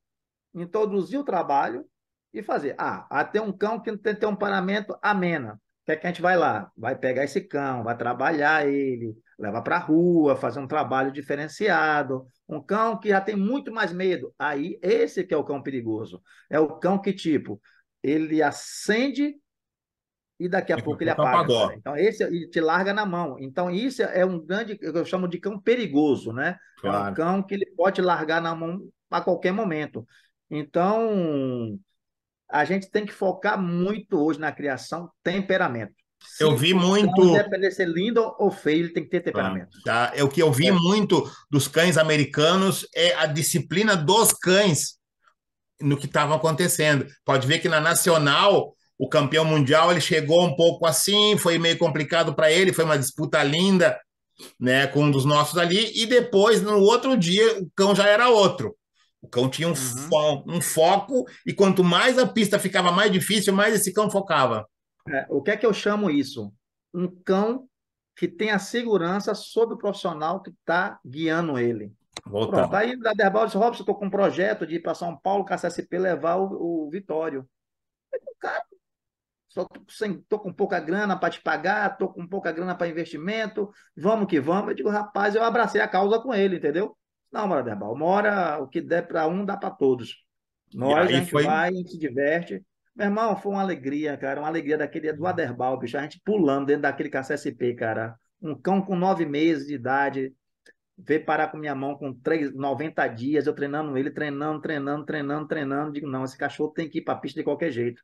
introduzir o trabalho e fazer. Ah, até um cão que tem um paramento amena que, é que a gente vai lá? Vai pegar esse cão, vai trabalhar ele, levar para a rua, fazer um trabalho diferenciado. Um cão que já tem muito mais medo. Aí, esse que é o cão perigoso. É o cão que, tipo, ele acende e daqui a pouco ele apaga. Então, esse ele te larga na mão. Então, isso é um grande, eu chamo de cão perigoso, né? Claro. É um cão que ele pode largar na mão a qualquer momento. Então, a gente tem que focar muito hoje na criação temperamento. Se eu vi muito. Independente de ser lindo ou feio, ele tem que ter temperamento. Ah, tá. É o que eu vi é. muito dos cães americanos é a disciplina dos cães no que estava acontecendo. Pode ver que na nacional, o campeão mundial, ele chegou um pouco assim, foi meio complicado para ele, foi uma disputa linda, né, com um dos nossos ali, e depois no outro dia o cão já era outro. O cão tinha um, uhum. fo um foco, e quanto mais a pista ficava mais difícil, mais esse cão focava. É, o que é que eu chamo isso? Um cão que tem a segurança sobre o profissional que está guiando ele. Voltando. aí da Derbal disse, Robson, estou com um projeto de ir para São Paulo, CSP levar o, o Vitório. Eu falei, cara, só tô, sem, tô com pouca grana para te pagar, tô com pouca grana para investimento, vamos que vamos. Eu digo, rapaz, eu abracei a causa com ele, entendeu? Não, Mora uma mora o que der para um, dá para todos. Nós, a gente foi... vai, a gente se diverte. Meu irmão, foi uma alegria, cara, uma alegria daquele do Aderbal, bicho, a gente pulando dentro daquele KCSP, cara. Um cão com nove meses de idade, veio parar com minha mão com três, 90 dias, eu treinando ele, treinando, treinando, treinando, treinando. Digo, não, esse cachorro tem que ir para pista de qualquer jeito.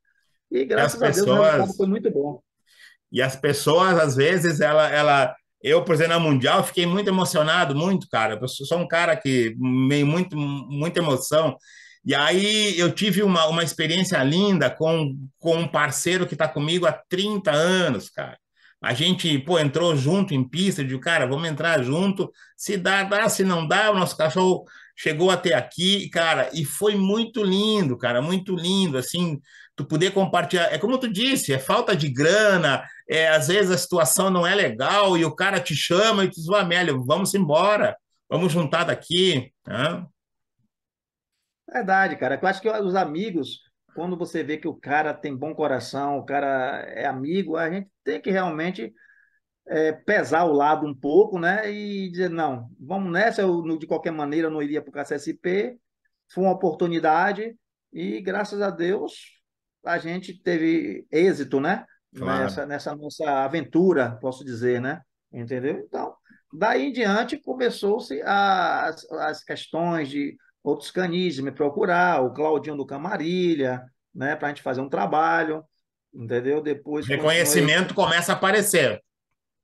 E graças a Deus, o foi muito bom. E as pessoas, às vezes, ela, ela, eu, por exemplo, na Mundial, fiquei muito emocionado, muito, cara. Eu sou um cara que meio muito, muita emoção. E aí eu tive uma, uma experiência linda com, com um parceiro que está comigo há 30 anos, cara. A gente, pô, entrou junto em pista, de cara, vamos entrar junto. Se dá, dá, se não dá, o nosso cachorro chegou até aqui, cara, e foi muito lindo, cara, muito lindo, assim, tu poder compartilhar. É como tu disse, é falta de grana, é, às vezes a situação não é legal e o cara te chama e te diz, Amélio, vamos embora, vamos juntar daqui. Né? Verdade, cara. Eu acho que os amigos, quando você vê que o cara tem bom coração, o cara é amigo, a gente tem que realmente é, pesar o lado um pouco, né? E dizer, não, vamos nessa, eu de qualquer maneira não iria para o KCSP, foi uma oportunidade e graças a Deus a gente teve êxito, né? claro. nessa, nessa nossa aventura, posso dizer, né? Entendeu? Então, daí em diante começou-se as, as questões de outros canis me procurar, o Claudinho do Camarilha, né, para a gente fazer um trabalho, entendeu? Depois reconhecimento começa a aparecer.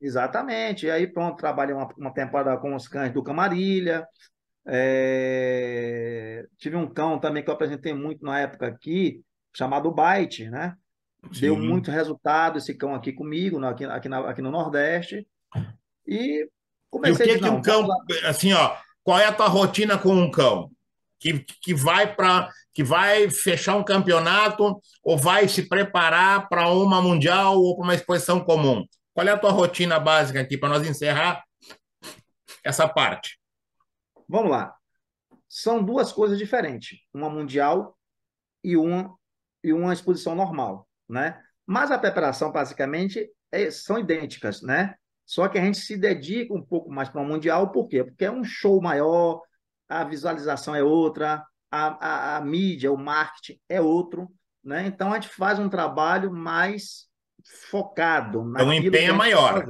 Exatamente. E aí pronto, trabalhei uma, uma temporada com os cães do Camarilha. É... Tive um cão também que eu apresentei muito na época aqui, chamado Bite, né? Sim. Deu muito resultado esse cão aqui comigo, aqui, aqui, na, aqui no Nordeste. E comecei e o que, a que um cão, assim, ó, qual é a tua rotina com um cão? Que, que vai para que vai fechar um campeonato ou vai se preparar para uma mundial ou para uma exposição comum? Qual é a tua rotina básica aqui para nós encerrar essa parte? Vamos lá. São duas coisas diferentes, uma mundial e uma e uma exposição normal né? Mas a preparação, basicamente, é, são idênticas, né? Só que a gente se dedica um pouco mais para o Mundial, por quê? Porque é um show maior, a visualização é outra, a, a, a mídia, o marketing é outro, né? Então a gente faz um trabalho mais focado. Então é o empenho é maior.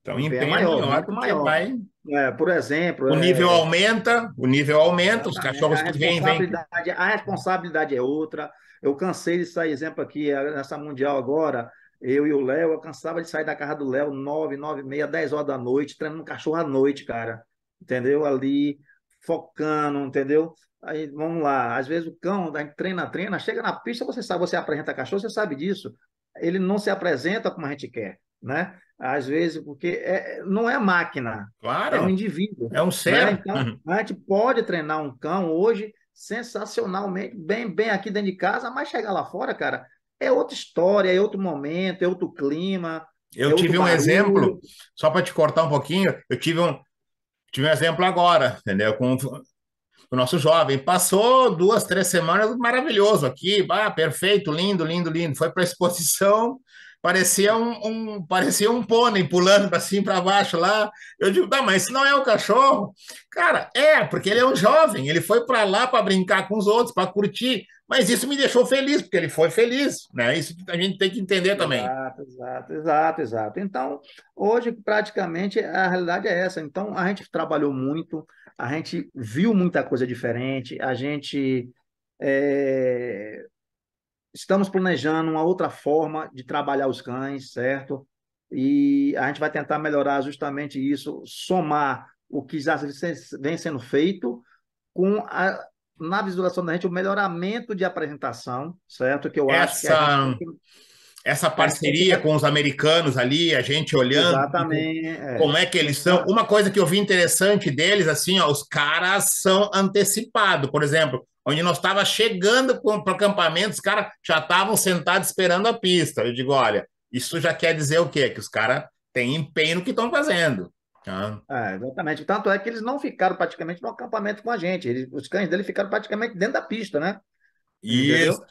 Então o empenho é maior, maior, muito maior. Vai... É, por exemplo. O é nível é... aumenta, o nível aumenta, os cachorros é, que vêm vêm. A responsabilidade é outra, eu cansei de sair, exemplo aqui, eh, nessa Mundial agora, eu e o Léo, eu cansava de sair da casa do Léo nove, nove e meia, dez horas da noite, treinando cachorro à noite, cara. Entendeu? Ali, focando, entendeu? Aí, vamos lá, às vezes o cão, a gente treina, treina, chega na pista, você sabe, você apresenta cachorro, você sabe disso. Ele não se apresenta como a gente quer, né? Às vezes, porque é, é não é máquina, é claro. é um indivíduo. É um né? ser. Né? Então, uhum. a gente pode treinar um cão hoje sensacionalmente bem, bem aqui dentro de casa, mas chegar lá fora, cara, é outra história, é outro momento, é outro clima. Eu é tive um barulho. exemplo, só para te cortar um pouquinho, eu tive um, tive um exemplo agora, entendeu? Com o nosso jovem. Passou duas, três semanas maravilhoso aqui, ah, perfeito, lindo, lindo, lindo. Foi para a exposição, parecia um, um, parecia um pônei pulando para cima para baixo lá. Eu digo, tá, mas isso não é o cachorro. Cara, é, porque ele é um jovem, ele foi para lá para brincar com os outros, para curtir. Mas isso me deixou feliz, porque ele foi feliz, né? Isso a gente tem que entender também. Exato, exato, exato, exato. Então, hoje praticamente a realidade é essa. Então, a gente trabalhou muito, a gente viu muita coisa diferente, a gente é estamos planejando uma outra forma de trabalhar os cães, certo? E a gente vai tentar melhorar justamente isso, somar o que já vem sendo feito com a, na visualização da gente o melhoramento de apresentação, certo? Que eu Essa... acho que essa é, parceria com os americanos ali, a gente olhando Exatamente, tipo, é. como é que eles são. Uma coisa que eu vi interessante deles, assim, ó, os caras são antecipados. Por exemplo, onde nós estava chegando para o acampamento, os caras já estavam sentados esperando a pista. Eu digo, olha, isso já quer dizer o quê? Que os caras têm empenho no que estão fazendo. Ah. É, exatamente. Tanto é que eles não ficaram praticamente no acampamento com a gente. Eles, os cães dele ficaram praticamente dentro da pista, né? Isso.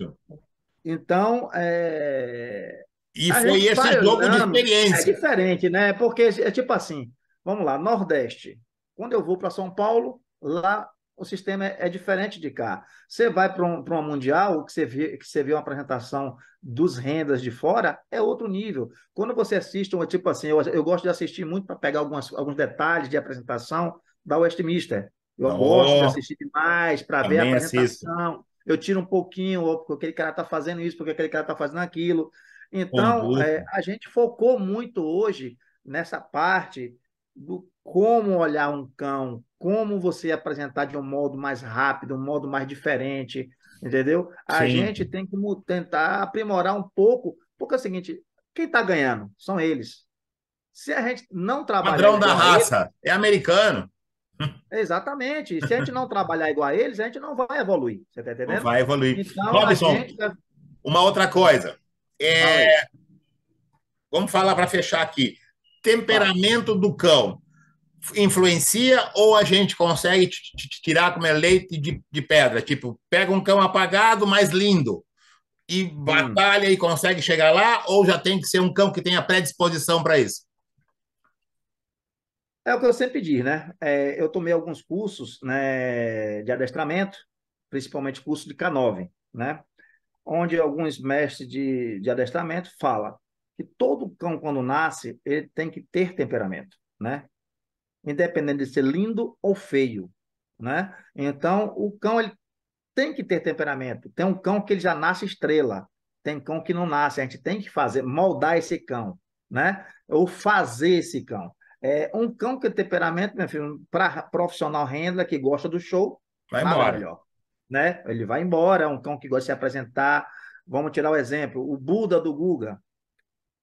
Então, é... E foi esse jogo de é experiência. É diferente, né? Porque é tipo assim, vamos lá, Nordeste. Quando eu vou para São Paulo, lá o sistema é, é diferente de cá. Você vai para um, uma Mundial, que você, vê, que você vê uma apresentação dos rendas de fora, é outro nível. Quando você assiste, uma, tipo assim, eu, eu gosto de assistir muito para pegar algumas, alguns detalhes de apresentação da Westminster. Eu oh, gosto de assistir demais para ver a apresentação. Assisto eu tiro um pouquinho, ou porque aquele cara está fazendo isso, porque aquele cara está fazendo aquilo. Então, é, a gente focou muito hoje nessa parte do como olhar um cão, como você apresentar de um modo mais rápido, um modo mais diferente, entendeu? A Sim. gente tem que tentar aprimorar um pouco, porque é o seguinte, quem está ganhando são eles. Se a gente não trabalha Padrão da raça, eles, é americano. Exatamente. E se a gente não trabalhar igual a eles, a gente não vai evoluir. Você está entendendo? Não vai evoluir. Então, Robson, gente... Tá- uma outra coisa. É... Vamos falar para fechar aqui. Temperamento do cão influencia ou a gente consegue tirar como é leite de, de pedra? Tipo, pega um cão apagado, mais lindo, e hum. batalha e consegue chegar lá, ou já tem que ser um cão que tenha predisposição para isso? É o que eu sempre digo, né? É, eu tomei alguns cursos né, de adestramento, principalmente curso de K9, né? Onde alguns mestres de, de adestramento falam que todo cão, quando nasce, ele tem que ter temperamento, né? Independente de ser lindo ou feio, né? Então, o cão, ele tem que ter temperamento. Tem um cão que ele já nasce estrela, tem cão que não nasce. A gente tem que fazer, moldar esse cão, né? Ou fazer esse cão. É, um cão que temperamento, meu filho, para profissional render que gosta do show, vai embora. Melhor, né? Ele vai embora, é um cão que gosta de se apresentar. Vamos tirar o exemplo, o Buda do Guga.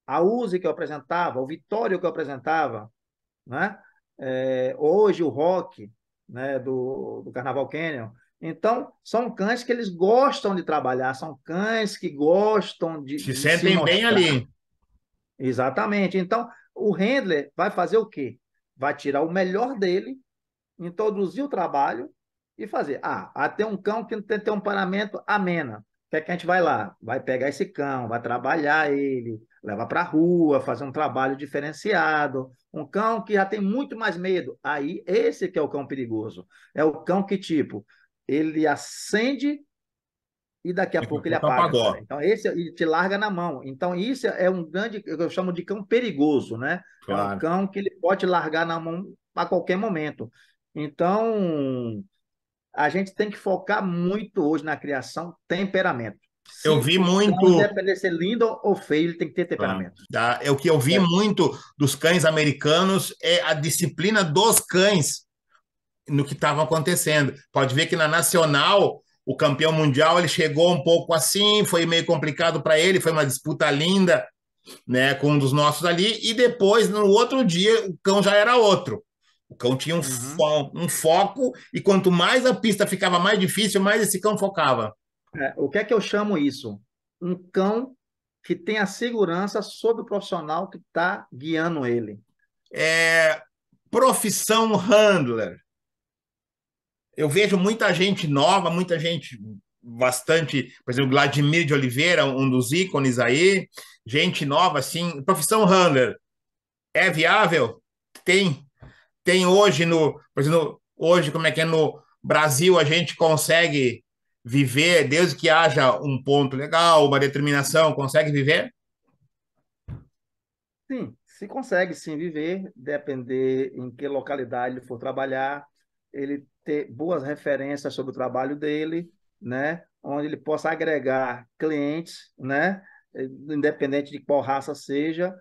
A Uzi que eu apresentava, o Vitório que eu apresentava, né? É, hoje o Rock, né, do, do Carnaval Canyon. Então, são cães que eles gostam de trabalhar, são cães que gostam de. Se de sentem se bem ali. Exatamente. Então, o handler vai fazer o quê? Vai tirar o melhor dele, introduzir o trabalho e fazer. Ah, até ah, um cão que tem, tem um paramento amena. O que é que a gente vai lá? Vai pegar esse cão, vai trabalhar ele, leva para a rua, fazer um trabalho diferenciado. Um cão que já tem muito mais medo. Aí, esse que é o cão perigoso. É o cão que, tipo, ele acende e daqui a pouco ele apaga. Então, esse ele te larga na mão. Então, isso é um grande, eu chamo de cão perigoso, né? Claro. É um cão que ele pode largar na mão a qualquer momento. Então, a gente tem que focar muito hoje na criação temperamento. eu vi muito. Independente ser lindo ou feio, ele tem que ter temperamento. Ah, tá. É o que eu vi é. muito dos cães americanos é a disciplina dos cães no que estava acontecendo. Pode ver que na nacional o campeão mundial, ele chegou um pouco assim, foi meio complicado para ele, foi uma disputa linda, né, com um dos nossos ali, e depois, no outro dia, o cão já era outro. O cão tinha um, uhum. fo um foco, e quanto mais a pista ficava mais difícil, mais esse cão focava. É, o que é que eu chamo isso? Um cão que tem a segurança sobre o profissional que está guiando ele. É, profissão handler eu vejo muita gente nova, muita gente bastante, por exemplo, Vladimir de Oliveira, um dos ícones aí, gente nova, assim, profissão handler, é viável? Tem, tem hoje no, por exemplo, hoje como é que é no Brasil a gente consegue viver desde que haja um ponto legal, uma determinação, consegue viver? Sim, se consegue sim viver, depender em que localidade ele for trabalhar, ele ter boas referências sobre o trabalho dele, né? onde ele possa agregar clientes, né? Eh, independente de qual raça seja.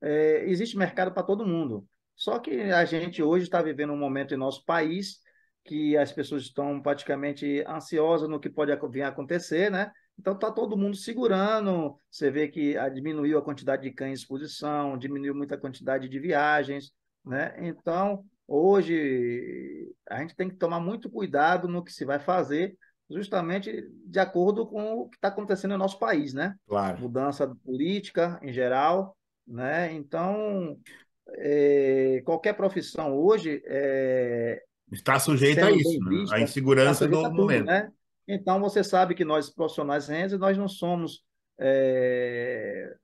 É, existe mercado para todo mundo. Só que a gente hoje está vivendo um momento em nosso país que as pessoas estão praticamente ansiosas no que pode vir a acontecer, né? Então está todo mundo segurando. Você vê que ah, diminuiu a quantidade de cães em exposição, diminuiu muita quantidade de viagens, né? Então Hoje, a gente tem que tomar muito cuidado no que se vai fazer, justamente de acordo com o que está acontecendo no nosso país, né? Claro. Mudança política em geral, né? Então, é, qualquer profissão hoje é, está sujeita a isso, né? a insegurança tá do tudo, momento. Né? Então, você sabe que nós, profissionais rentes, nós não somos, é,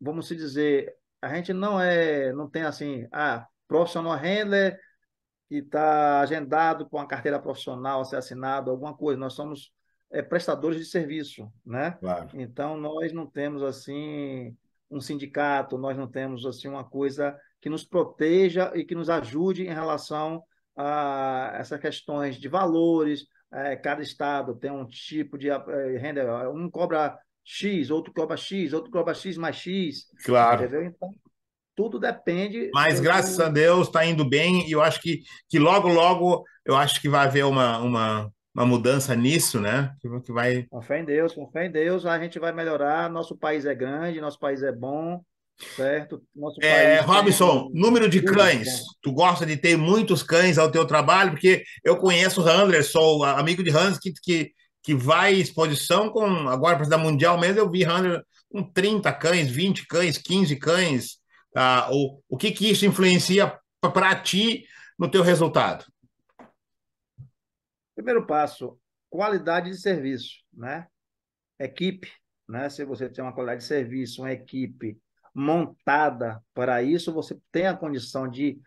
vamos dizer, a gente não é, não tem assim, ah, profissional handler que está agendado com a carteira profissional a ser assinado, alguma coisa. Nós somos é, prestadores de serviço, né? Claro. Então, nós não temos, assim, um sindicato, nós não temos, assim, uma coisa que nos proteja e que nos ajude em relação a essas questões de valores. É, cada estado tem um tipo de renda, é, um cobra X, outro cobra X, outro cobra X mais X. Claro. Entendeu? Então, tudo depende. Mas graças a Deus está indo bem e eu acho que, que logo, logo, eu acho que vai haver uma, uma, uma mudança nisso, né? Que, que vai... Com fé em Deus, com fé em Deus, a gente vai melhorar. Nosso país é grande, nosso país é bom. Certo. Nosso é, Robson, tem... número de cães. Tu gosta de ter muitos cães ao teu trabalho? Porque eu conheço o Handler, sou amigo de Hans que, que, que vai exposição com. Agora, para da Mundial mesmo, eu vi Handler com 30 cães, 20 cães, 15 cães. Tá? o, o que, que isso influencia para ti no teu resultado? Primeiro passo, qualidade de serviço, né? Equipe, né? Se você tem uma qualidade de serviço, uma equipe montada para isso, você tem a condição de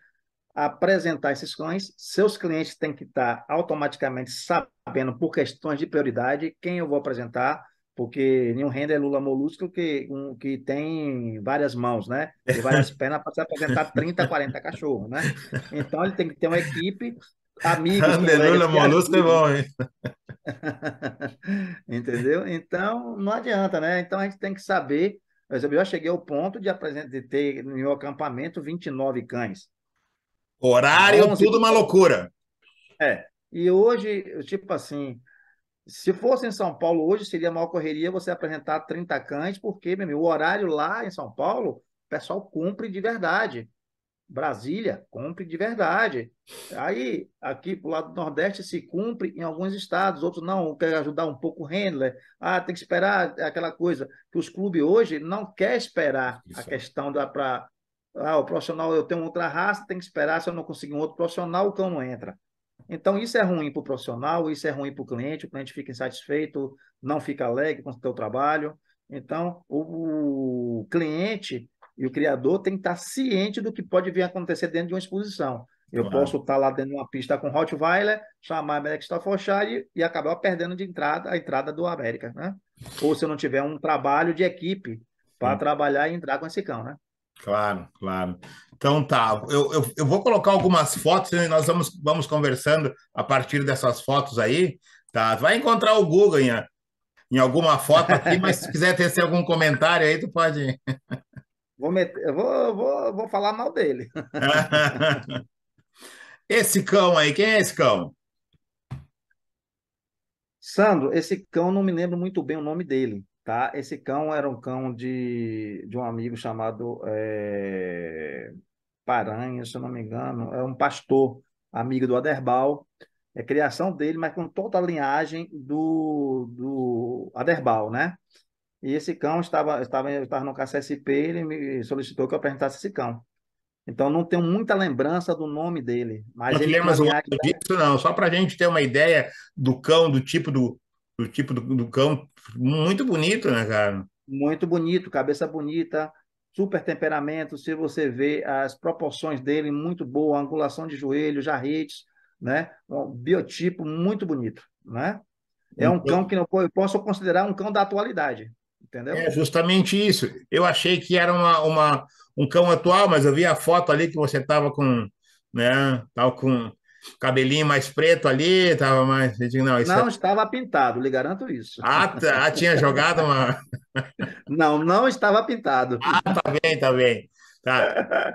apresentar esses cães. Seus clientes têm que estar automaticamente sabendo, por questões de prioridade, quem eu vou apresentar, porque nenhum render é Lula molusco que, um, que tem várias mãos, né? É. E várias pernas para se apresentar 30, 40 cachorros, né? Então ele tem que ter uma equipe, amigos. Lula molusco é bom, hein? Entendeu? Então não adianta, né? Então a gente tem que saber. Eu já cheguei ao ponto de, de ter no meu acampamento 29 cães. Horário, 11... tudo uma loucura. É. E hoje, tipo assim, se fosse em São Paulo hoje, seria maior correria você apresentar 30 cães, porque, meu amigo, o horário lá em São Paulo, o pessoal cumpre de verdade. Brasília cumpre de verdade. Aí, aqui pro lado do Nordeste, se cumpre em alguns estados, outros não. Quer ajudar um pouco o handler. Ah, tem que esperar aquela coisa que os clubes hoje não quer esperar Isso. a questão da para ah, o profissional, eu tenho outra raça, tem que esperar. Se eu não conseguir um outro profissional, o cão não entra. Então, isso é ruim para o profissional, isso é ruim para o cliente, o cliente fica insatisfeito, não fica alegre com o seu trabalho. Então, o cliente e o criador tem que estar ciente do que pode vir a acontecer dentro de uma exposição. Eu claro. posso estar lá dentro de uma pista com Rottweiler, chamar América Staffordshire e, e acabar perdendo de entrada a entrada do América, né? Ou se eu não tiver um trabalho de equipe para trabalhar e entrar com esse cão, né? Claro, claro. Então tá, eu, eu, eu, vou colocar algumas fotos e nós vamos, vamos conversando a partir dessas fotos aí, tá? Vai encontrar o Guga em, em alguma foto aqui, mas se quiser ter algum comentário aí, tu pode... Vou, meter, vou, vou, vou falar mal dele. esse cão aí, quem é esse cão? Sandro, esse cão não me lembro muito bem o nome dele. Tá? Esse cão era um cão de, de um amigo chamado é, Paranha, se eu não me engano. É um pastor, amigo do Aderbal. É criação dele, mas com toda a linhagem do, do Aderbal, né? E esse cão estava, estava, estava no KCSP, ele me solicitou que eu apresentasse esse cão. Então não tenho muita lembrança do nome dele. Mas não ele lembra disso, não. Só para a gente ter uma ideia do cão, do tipo do, do tipo do, do cão. Muito bonito, né, cara? Muito bonito, cabeça bonita, super temperamento. Se você vê as proporções dele, muito boa, angulação de joelho, jarretes, né? Um biotipo muito bonito, né? É um cão que eu posso considerar um cão da atualidade, entendeu? É justamente isso. Eu achei que era uma, uma um cão atual, mas eu vi a foto ali que você estava com, né, tal com cabelinho mais preto ali, tava mais. Não, não é... estava pintado, lhe garanto isso. Ah, tá, ah, tinha jogado uma. não, não estava pintado. Ah, tá bem, tá bem. Tá.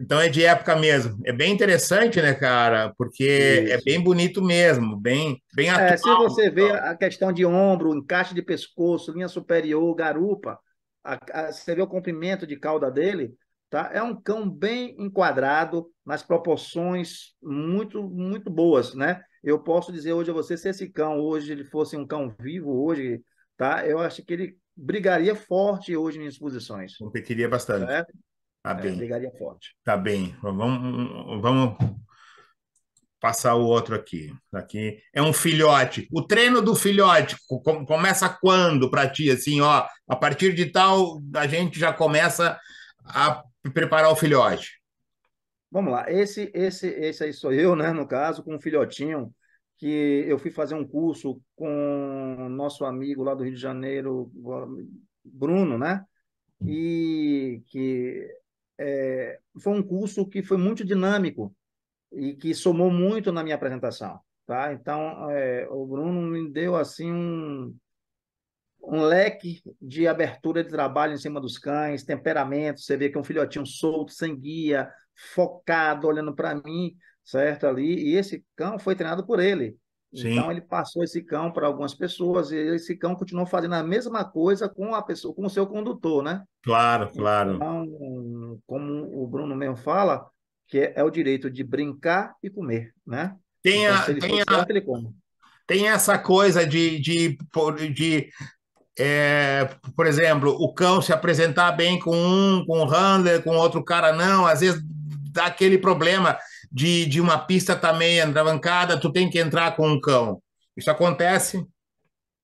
Então é de época mesmo. É bem interessante, né, cara? Porque é Isso. é bem bonito mesmo, bem, bem é, atual. É, se você vê então. a questão de ombro, encaixe de pescoço, linha superior, garupa, a, a, você vê o comprimento de cauda dele, Tá? É um cão bem enquadrado, nas proporções muito, muito boas, né? Eu posso dizer hoje a você, se esse cão hoje ele fosse um cão vivo hoje, tá? Eu acho que ele brigaria forte hoje em exposições. Competiria bastante. Né? Tá é? Tá bem. brigaria forte. Tá bem. Vamos, vamos passar o outro aqui. Aqui é um filhote. O treino do filhote começa quando para ti? Assim, ó, a partir de tal a gente já começa a preparar o filhote? Vamos lá, esse, esse, esse aí sou eu, né? No caso, com um filhotinho que eu fui fazer um curso com nosso amigo lá do Rio de Janeiro, Bruno, né? E que é, foi um curso que foi muito dinâmico e que somou muito na minha apresentação, tá? Então, é, o Bruno me deu assim um, um leque de abertura de trabalho em cima dos cães, temperamento, você vê que é um filhotinho solto, sem guia, focado, olhando para mim, certo? Ali, e esse cão foi treinado por ele. Sim. Então ele passou esse cão para algumas pessoas e esse cão continuou fazendo a mesma coisa com a pessoa, com o seu condutor, né? Claro, claro. Então, como o Bruno mesmo fala, que é, é o direito de brincar e comer, né? Tem então, a, então, se ele tem a... certo, ele come tem essa coisa de, de, de é, por exemplo, o cão se apresentar bem com um, com o um handler, com outro cara não, às vezes dá aquele problema de, de uma pista estar tá endravancada, tu tem que entrar com um cão. Isso acontece?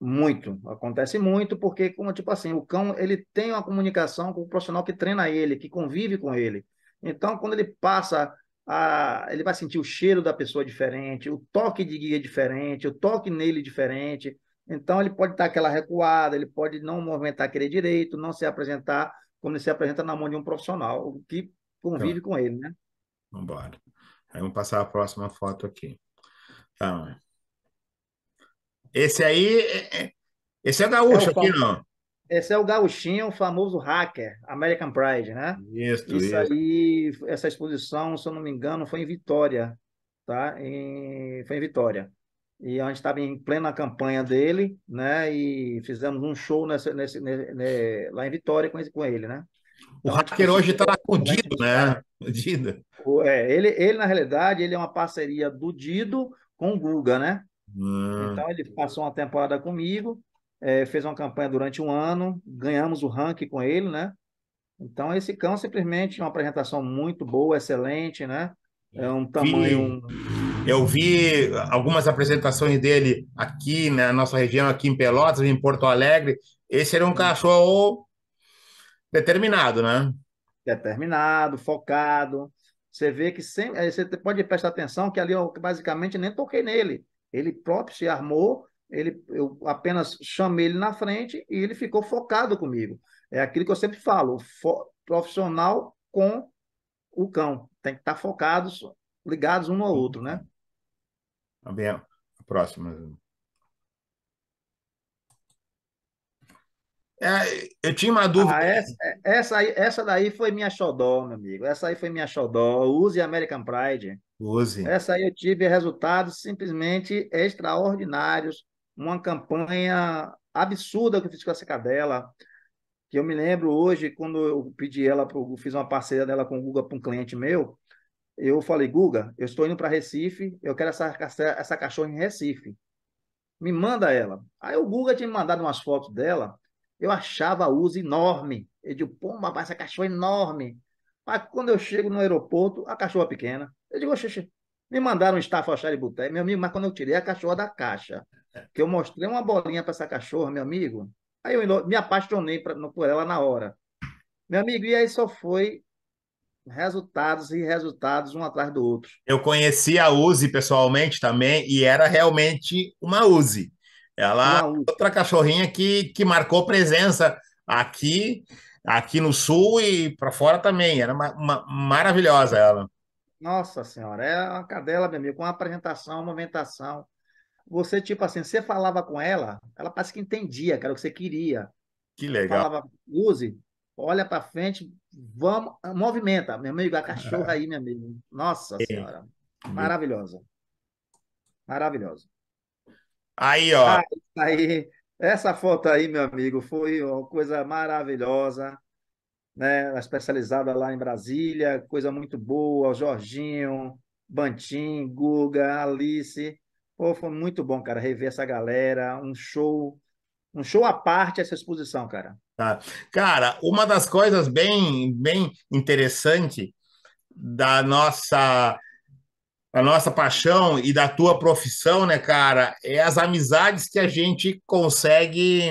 Muito, acontece muito, porque, como tipo assim, o cão ele tem uma comunicação com o profissional que treina ele, que convive com ele. Então, quando ele passa a, ele vai sentir o cheiro da pessoa diferente, o toque de guia diferente, o toque nele diferente. Então, ele pode dar aquela recuada, ele pode não movimentar aquele direito, não se apresentar como ele se apresenta na mão de um profissional que convive então, com ele, né? Vamos embora. Aí vamos passar a próxima foto aqui. Então, esse aí, é, é, esse é o é gaúcho é aqui, não? Esse é o gaúchinho, o famoso hacker, American Pride, né? Isso, isso. isso. aí, essa exposição, se eu não me engano, foi em Vitória, tá? Em, foi em Vitória e a gente estava em plena campanha dele, né? E fizemos um show nessa, nesse, nesse, lá em Vitória com, esse, com ele, né? O então, Raqueiro hoje está né? Dido, né? Dido. É, ele, ele, na realidade, ele é uma parceria do Dido com o Guga, né? Hum. Então, ele passou uma temporada comigo, é, fez uma campanha durante um ano, ganhamos o ranking com ele, né? Então, esse cão é simplesmente é uma apresentação muito boa, excelente, né? É um tamanho, eu vi algumas apresentações dele aqui né, na nossa região, aqui em Pelotas, em Porto Alegre. Esse era um cachorro determinado, né? Determinado, focado. Você vê que sempre, você pode prestar atenção que ali eu basicamente nem toquei nele. Ele próprio se armou, ele, eu apenas chamei ele na frente e ele ficou focado comigo. É aquilo que eu sempre falo, profissional com o cão. Tem que estar tá focados, ligados um ao outro, né? Vem tá a próxima. É, eu tinha uma dúvida. Ah, essa, é, essa, aí, essa daí foi minha xodó, meu amigo. Essa aí foi minha xodó. Use American Pride. Use. Essa aí eu tive resultados simplesmente extraordinários. Uma campanha absurda que eu fiz com a Cicadela. Que eu me lembro hoje, quando eu pedi ela, pro, fiz uma parceria dela com o Google para um cliente meu eu falei, Guga, eu estou indo para Recife, eu quero essa, essa cachorra em Recife. Me manda ela. Aí o Guga tinha me mandado umas fotos dela, eu achava a usa enorme. Eu digo, pô, mas essa cachorra é enorme. Mas quando eu chego no aeroporto, a cachorra é pequena. Eu digo, xixi, me mandaram um staff e chaributé, meu amigo, mas quando eu tirei a cachorra da caixa, que eu mostrei uma bolinha para essa cachorra, meu amigo, aí eu me apaixonei pra, por ela na hora. Meu amigo, e aí só foi resultados e resultados um atrás do outro. Eu conheci a Uzi pessoalmente também e era realmente uma Uzi. Ela uma é Uzi. outra cachorrinha que, que marcou presença aqui, aqui no sul e para fora também. Era uma, uma, maravilhosa ela. Nossa senhora, é uma cadela, meu amigo, com uma apresentação, uma movimentação. Você, tipo assim, você falava com ela, ela parece que entendia, era o que você queria. Que legal. Falava, use, olha para frente, vamos, ah, movimenta, meu amigo, a cachorra é. aí, meu amigo. Nossa é. senhora, maravilhosa. Maravilhosa. Aí, ó. Ah, aí, essa foto aí, meu amigo, foi uma coisa maravilhosa, né? Especializada lá em Brasília, coisa muito boa, o Jorginho, Bantim, Guga, Alice. Pô, foi muito bom, cara, rever essa galera, um show, um show à parte essa exposição, cara. Tá? Cara, uma das coisas bem, bem interessante da nossa da nossa paixão e da tua profissão, né, cara, é as amizades que a gente consegue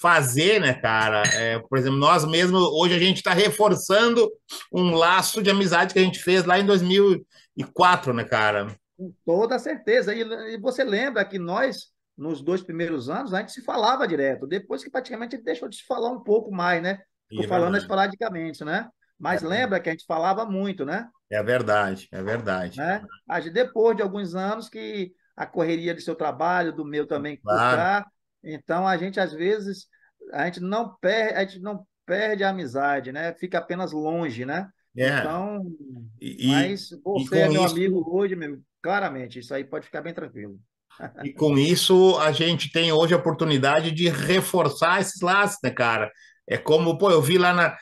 fazer, né, cara? É, por exemplo, nós mesmos, hoje a gente está reforçando um laço de amizade que a gente fez lá em 2004, né, cara? Com toda certeza. E, e você lembra que nós nos dois primeiros anos, a gente se falava direto. Depois que praticamente ele deixou de se falar um pouco mais, né? Ficou é falando esporadicamente, né? Mas é lembra que a gente falava muito, né? É verdade, é verdade. Né? Depois de alguns anos que a correria do seu trabalho, do meu também, claro. então a gente às vezes a gente não perde, a gente não perde a amizade, né? Fica apenas longe, né? É. Então, e, mas você e é meu isso... amigo hoje, meu, claramente, isso aí pode ficar bem tranquilo. E com isso, a gente tem hoje a oportunidade de reforçar esses laços, né, cara? É como, pô, eu vi lá na,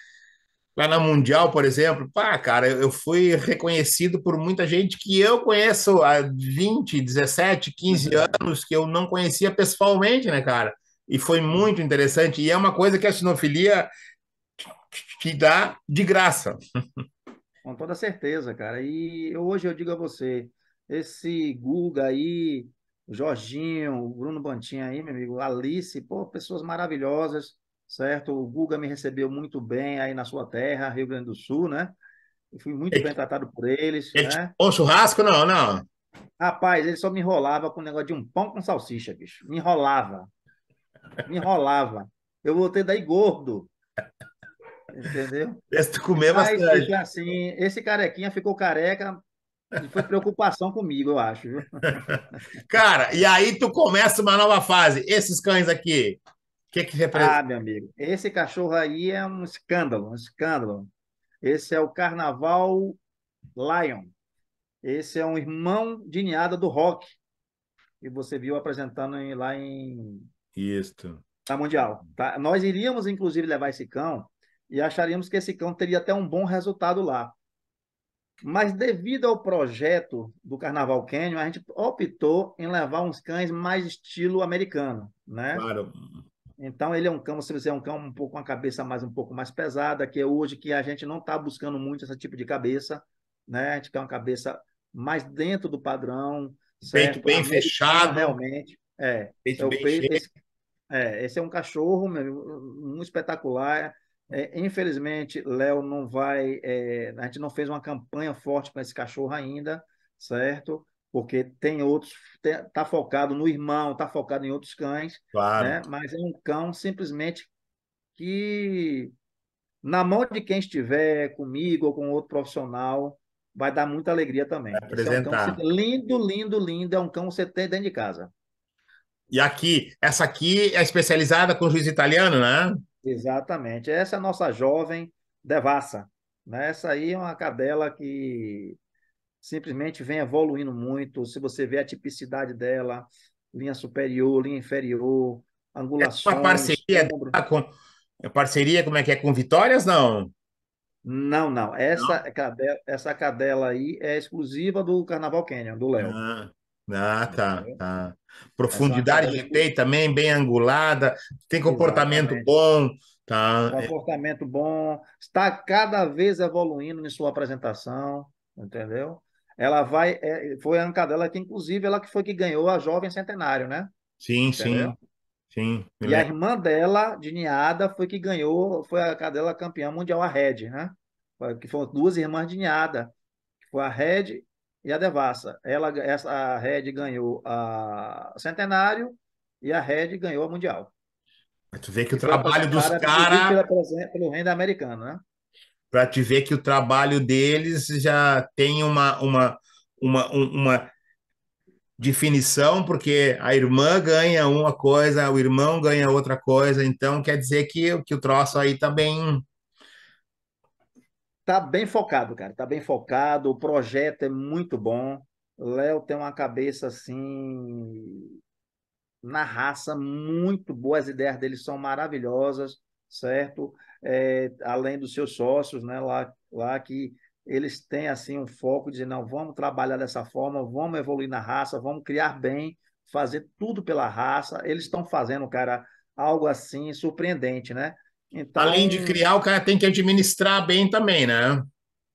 lá na Mundial, por exemplo, pá, cara, eu fui reconhecido por muita gente que eu conheço há 20, 17, 15 anos, que eu não conhecia pessoalmente, né, cara? E foi muito interessante. E é uma coisa que a sinofilia te dá de graça. Com toda certeza, cara. E hoje eu digo a você, esse Guga aí, o Jorginho, o Bruno Bantinha aí, meu amigo, Alice, pô, pessoas maravilhosas, certo? O Guga me recebeu muito bem aí na sua terra, Rio Grande do Sul, né? Eu fui muito ele, bem tratado por eles, ele né? O churrasco não, não. Rapaz, ele só me enrolava com o negócio de um pão com salsicha, bicho. Me enrolava. Me enrolava. Eu voltei daí gordo. Entendeu? Esse tu comeu Mas, bastante. É assim, esse carequinha ficou careca e foi preocupação comigo, eu acho. Cara, e aí tu começa uma nova fase. Esses cães aqui, o que que representa? Ah, meu amigo, esse cachorro aí é um escândalo, um escândalo. Esse é o Carnaval Lion. Esse é um irmão de ninhada do rock. E você viu apresentando em, lá em... Isto. Na Mundial. Tá? Nós iríamos, inclusive, levar esse cão e acharíamos que esse cão teria até um bom resultado lá. Mas devido ao projeto do Carnaval Canyon, a gente optou em levar uns cães mais estilo americano, né? Claro. Então ele é um cão, se você é um cão um pouco com a cabeça mais um pouco mais pesada, que é hoje que a gente não está buscando muito esse tipo de cabeça, né? A gente quer uma cabeça mais dentro do padrão, certo? peito bem a fechado, realmente. É, peito é bem peito, esse, é, esse é um cachorro meu, um espetacular. É, infelizmente, Léo não vai. É, a gente não fez uma campanha forte para esse cachorro ainda, certo? Porque tem outros. Tem, tá focado no irmão, tá focado em outros cães. Claro. Né? Mas é um cão simplesmente que, na mão de quem estiver, comigo ou com outro profissional, vai dar muita alegria também. Vai apresentar. É um cão, lindo, lindo, lindo. É um cão que você tem dentro de casa. E aqui, essa aqui é especializada com juiz italiano, né? Exatamente. Essa é a nossa jovem devassa. Né? Essa aí é uma cadela que simplesmente vem evoluindo muito. Se você vê a tipicidade dela, linha superior, linha inferior, angulação. É uma parceria com é parceria, como é que é com Vitórias não? Não, não. Essa não. cadela, essa cadela aí é exclusiva do Carnaval Canyon, do Léo. Ah, ah, tá, tá. É Profundidade de peito também, bem angulada, tem comportamento Exatamente. bom. Tá. Comportamento bom, está cada vez evoluindo em sua apresentação, entendeu? Ela vai. É, foi a Ancadela que, inclusive, ela que foi que ganhou a Jovem Centenário, né? Sim, entendeu? sim. Sim, e a irmã dela, de Niada, foi que ganhou, foi a cadela campeã mundial, a Red, né? Que foram duas irmãs de Niada. Foi a Red e a Devassa. Ela, essa, a Red ganhou a Centenário e a Red ganhou a Mundial. Para tu ver que o trabalho dos caras. Pelo reino americano, né? Para te ver que o trabalho deles já tem uma, uma, uma, uma definição, porque a irmã ganha uma coisa, o irmão ganha outra coisa, então quer dizer que, que o troço aí também tá Tá bem focado, cara. Tá bem focado. O projeto é muito bom. Léo tem uma cabeça assim na raça muito boa. As ideias dele são maravilhosas, certo? É, além dos seus sócios, né? Lá, lá que eles têm assim um foco de não vamos trabalhar dessa forma, vamos evoluir na raça, vamos criar bem, fazer tudo pela raça. Eles estão fazendo, cara, algo assim surpreendente, né? Então, Além de criar, o cara tem que administrar bem também, né?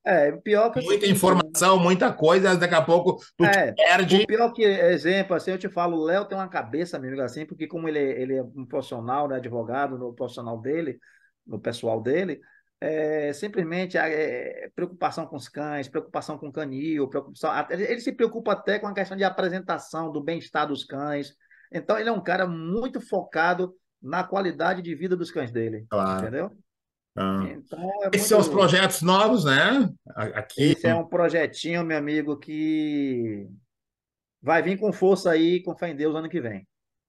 É, pior que muita assim, informação, muita coisa, daqui a pouco tu é, perde. O pior que exemplo, assim, eu te falo, o Léo tem uma cabeça, amigo, assim, porque como ele, é, ele é um profissional, né, advogado, no profissional dele, no pessoal dele, é, simplesmente é, é preocupação com os cães, preocupação com o canil, preocupação, ele se preocupa até com a questão de apresentação do bem-estar dos cães. Então, ele é um cara muito focado na qualidade de vida dos cães dele. Claro. Entendeu? Ah. Então, é Esses são os projetos novos, né? Aqui. Esse é um projetinho, meu amigo, que vai vir com força aí, com fé em Deus, ano que vem.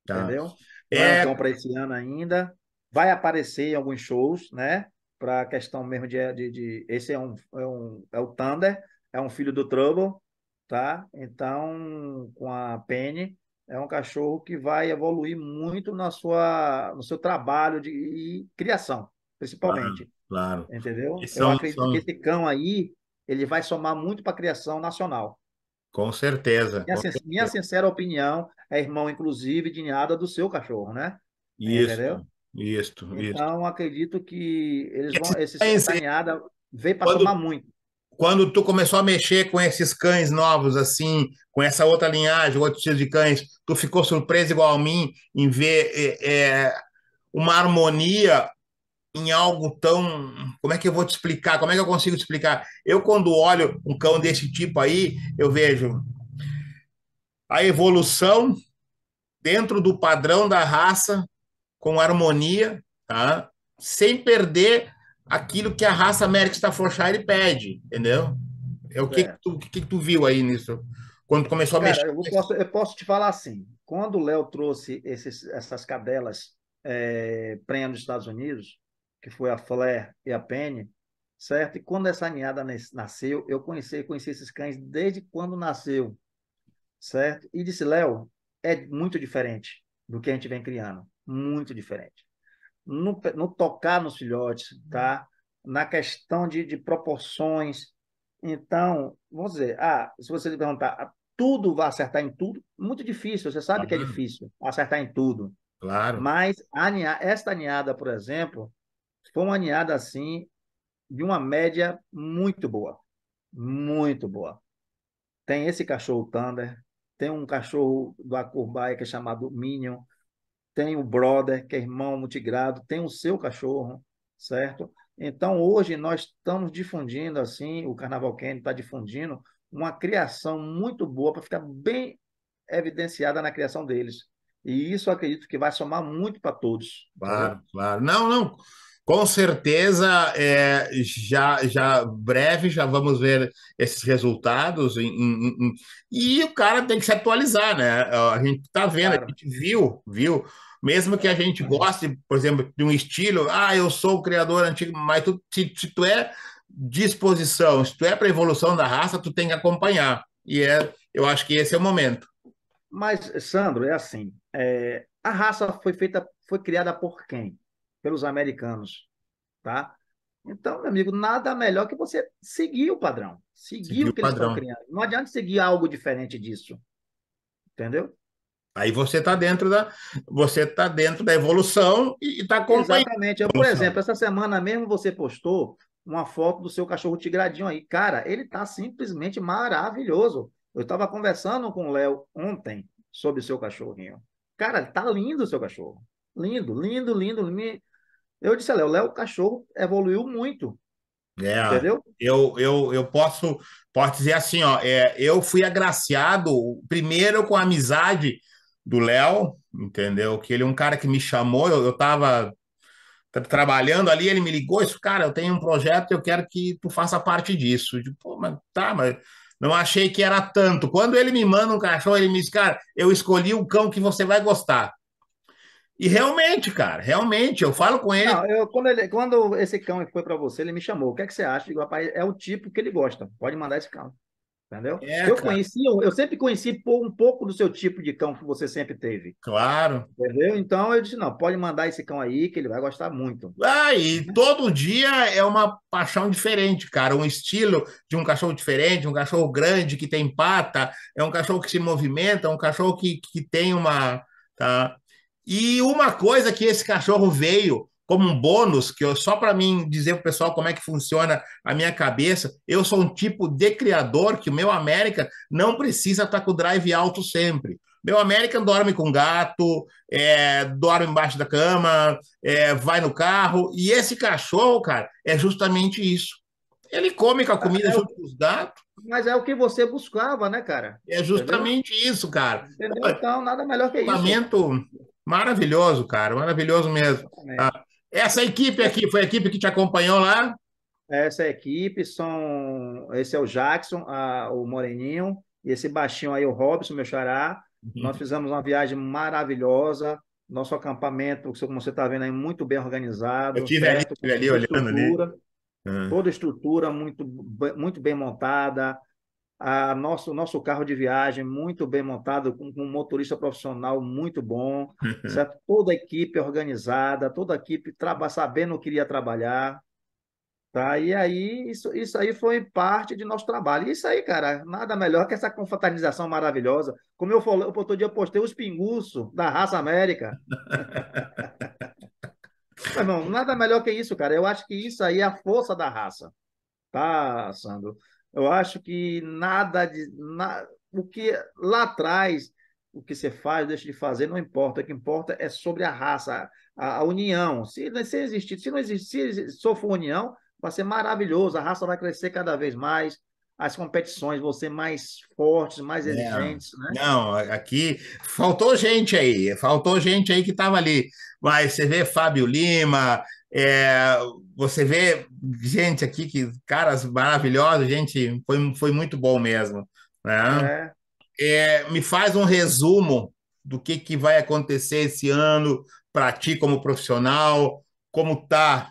Tá. Entendeu? É... Então, para esse ano ainda. Vai aparecer em alguns shows, né? Para a questão mesmo de, de, de. Esse é um, é um. É o Thunder, é um filho do Trouble, tá? Então, com a Penny é um cachorro que vai evoluir muito na sua, no seu trabalho de e criação, principalmente. Claro. claro. Entendeu? São, Eu acredito são... que esse cão aí ele vai somar muito para a criação nacional. Com certeza. Minha, com certeza. minha sincera opinião é irmão, inclusive, de ninhada do seu cachorro, né? Isso. Entendeu? Isso. Então, isso. acredito que eles vão, esse, esse... ninhada veio para somar muito quando tu começou a mexer com esses cães novos, assim, com essa outra linhagem, outro estilo de cães, tu ficou surpreso igual a mim em ver é, é, uma harmonia em algo tão. Como é que eu vou te explicar? Como é que eu consigo te explicar? Eu, quando olho um cão desse tipo aí, eu vejo a evolução dentro do padrão da raça, com harmonia, tá? sem perder aquilo que a raça América está ele pede, entendeu? É o que, é. que, tu, que, que tu viu aí nisso? Quando começou Cara, a mexer. Eu posso, eu posso, te falar assim: quando o Léo trouxe esses, essas cadelas é, prenha nos Estados Unidos, que foi a Flair e a Penny, certo? E quando essa ninhada nasceu, eu conheci, conheci esses cães desde quando nasceu, certo? E disse, Léo, é muito diferente do que a gente vem criando, muito diferente no, no tocar nos filhotes, tá? Uhum. na questão de, de proporções. Então, vamos dizer, ah, se você perguntar, ah, tudo vai acertar em tudo? Muito difícil, você sabe uhum. que é difícil acertar em tudo. Claro. Mas a, esta aninhada, por exemplo, foi uma aninhada assim, de uma média muito boa. Muito boa. Tem esse cachorro Thunder, tem um cachorro do Acurbaia que é chamado Minion, tem o brother, que é irmão multigrado, tem o seu cachorro, certo? Então, hoje, nós estamos difundindo, assim, o Carnaval Candy está difundindo uma criação muito boa para ficar bem evidenciada na criação deles. E isso acredito que vai somar muito para todos. Claro, claro. Não, não. Com certeza, é, já, já breve, já vamos ver esses resultados. Em, em, em... E o cara tem que se atualizar, né? A gente está vendo, claro. a gente viu, viu mesmo que a gente goste, por exemplo, de um estilo, ah, eu sou o criador antigo, mas tu, se, se tu é disposição, se tu é para a evolução da raça, tu tem que acompanhar. E é, eu acho que esse é o momento. Mas, Sandro, é assim, é, a raça foi feita, foi criada por quem? Pelos americanos, tá? Então, meu amigo, nada melhor que você seguir o padrão. Seguir, seguir o que o eles estão criando. Não adianta seguir algo diferente disso. Entendeu? Aí você está dentro da você tá dentro da evolução e está acompanhando. Exatamente. Eu, por exemplo, essa semana mesmo você postou uma foto do seu cachorro tigradinho aí. Cara, ele está simplesmente maravilhoso. Eu estava conversando com o Léo ontem sobre o seu cachorrinho. Cara, tá lindo o seu cachorro. Lindo, lindo, lindo. lindo. Eu disse a Léo, Léo, o cachorro evoluiu muito. É, Entendeu? Eu, eu, eu posso, posso dizer assim, ó, é, eu fui agraciado primeiro com a amizade do Léo, entendeu? Que ele é um cara que me chamou, eu, eu tava trabalhando ali, ele me ligou, isso, cara, eu tenho um projeto, eu quero que tu faça parte disso. Eu digo, pô, mas tá, mas não achei que era tanto. Quando ele me manda um cachorro, ele me diz, cara, eu escolhi o um cão que você vai gostar. E realmente, cara, realmente, eu falo com ele. Não, eu, quando, ele quando esse cão foi para você, ele me chamou. O que é que você acha? Digo, rapaz, é o tipo que ele gosta. Pode mandar esse cão. Entendeu? É, eu cara. conhecia, eu sempre conheci um pouco do seu tipo de cão que você sempre teve. Claro. Entendeu? Então eu disse: não, pode mandar esse cão aí que ele vai gostar muito. Ah, e né? todo dia é uma paixão diferente, cara. Um estilo de um cachorro diferente, um cachorro grande que tem pata, é um cachorro que se movimenta, é um cachorro que, que tem uma. Tá? E uma coisa que esse cachorro veio como um bônus, que eu, só para mim dizer para o pessoal como é que funciona a minha cabeça, eu sou um tipo de criador que o meu América não precisa estar tá com o drive alto sempre. Meu América dorme com gato, é, dorme embaixo da cama, é, vai no carro. E esse cachorro, cara, é justamente isso. Ele come com a comida é junto com os gatos. Mas é o que você buscava, né, cara? É justamente Entendeu? isso, cara. Entendeu? Ah, então, nada melhor que isso. Maravilhoso, cara, maravilhoso mesmo. Ah, essa equipe aqui foi a equipe que te acompanhou lá? Essa equipe são. Esse é o Jackson, a, o Moreninho, e esse baixinho aí, o Robson, meu xará. Uhum. Nós fizemos uma viagem maravilhosa. Nosso acampamento, como você está vendo aí, muito bem organizado. Eu estive ali, tive ali olhando ali. Uhum. Toda estrutura muito, muito bem montada, a nosso nosso carro de viagem muito bem montado, com um motorista profissional muito bom, certo? toda a equipe organizada, toda a equipe sabendo o que iria trabalhar. Tá? E aí, isso, isso aí foi parte de nosso trabalho. Isso aí, cara, nada melhor que essa confraternização maravilhosa. Como eu falei, outro dia eu postei os pinguços da raça América. Mas, irmão, nada melhor que isso, cara. Eu acho que isso aí é a força da raça. Tá, Sandro? Eu acho que nada de. Na, o que lá atrás, o que você faz, deixa de fazer, não importa. O que importa é sobre a raça, a, a união. Se, se existir, se não existir, se sofrer união, vai ser maravilhoso. A raça vai crescer cada vez mais as competições vão ser mais fortes, mais é. exigentes, não, né? Não, aqui faltou gente aí, faltou gente aí que estava ali. Mas você vê Fábio Lima, é, você vê gente aqui que caras maravilhosos, gente, foi, foi muito bom mesmo. Né? É. É, me faz um resumo do que, que vai acontecer esse ano para ti como profissional, como tá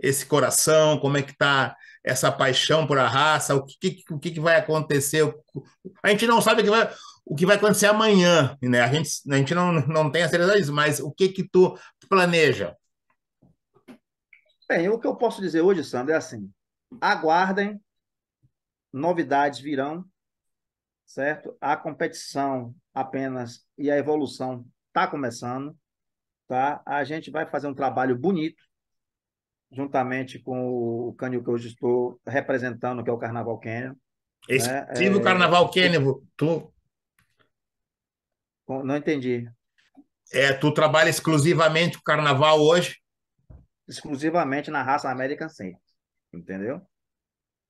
esse coração, como é que tá essa paixão por a raça, o que, o que, vai acontecer. A gente não sabe o que vai, o que vai acontecer amanhã, né? A gente, a gente não, não tem a certeza disso, mas o que que tu planeja? Bem, o que eu posso dizer hoje, Sandro, é assim: aguardem, novidades virão, certo? A competição apenas e a evolução está começando, tá? A gente vai fazer um trabalho bonito, juntamente com o Cânio que hoje estou representando, que é o Carnaval Quênia. Né? Exclusivo né? É... Carnaval Quênia, tu... Não entendi. É, tu trabalha exclusivamente o Carnaval hoje? exclusivamente na raça American Saint, entendeu?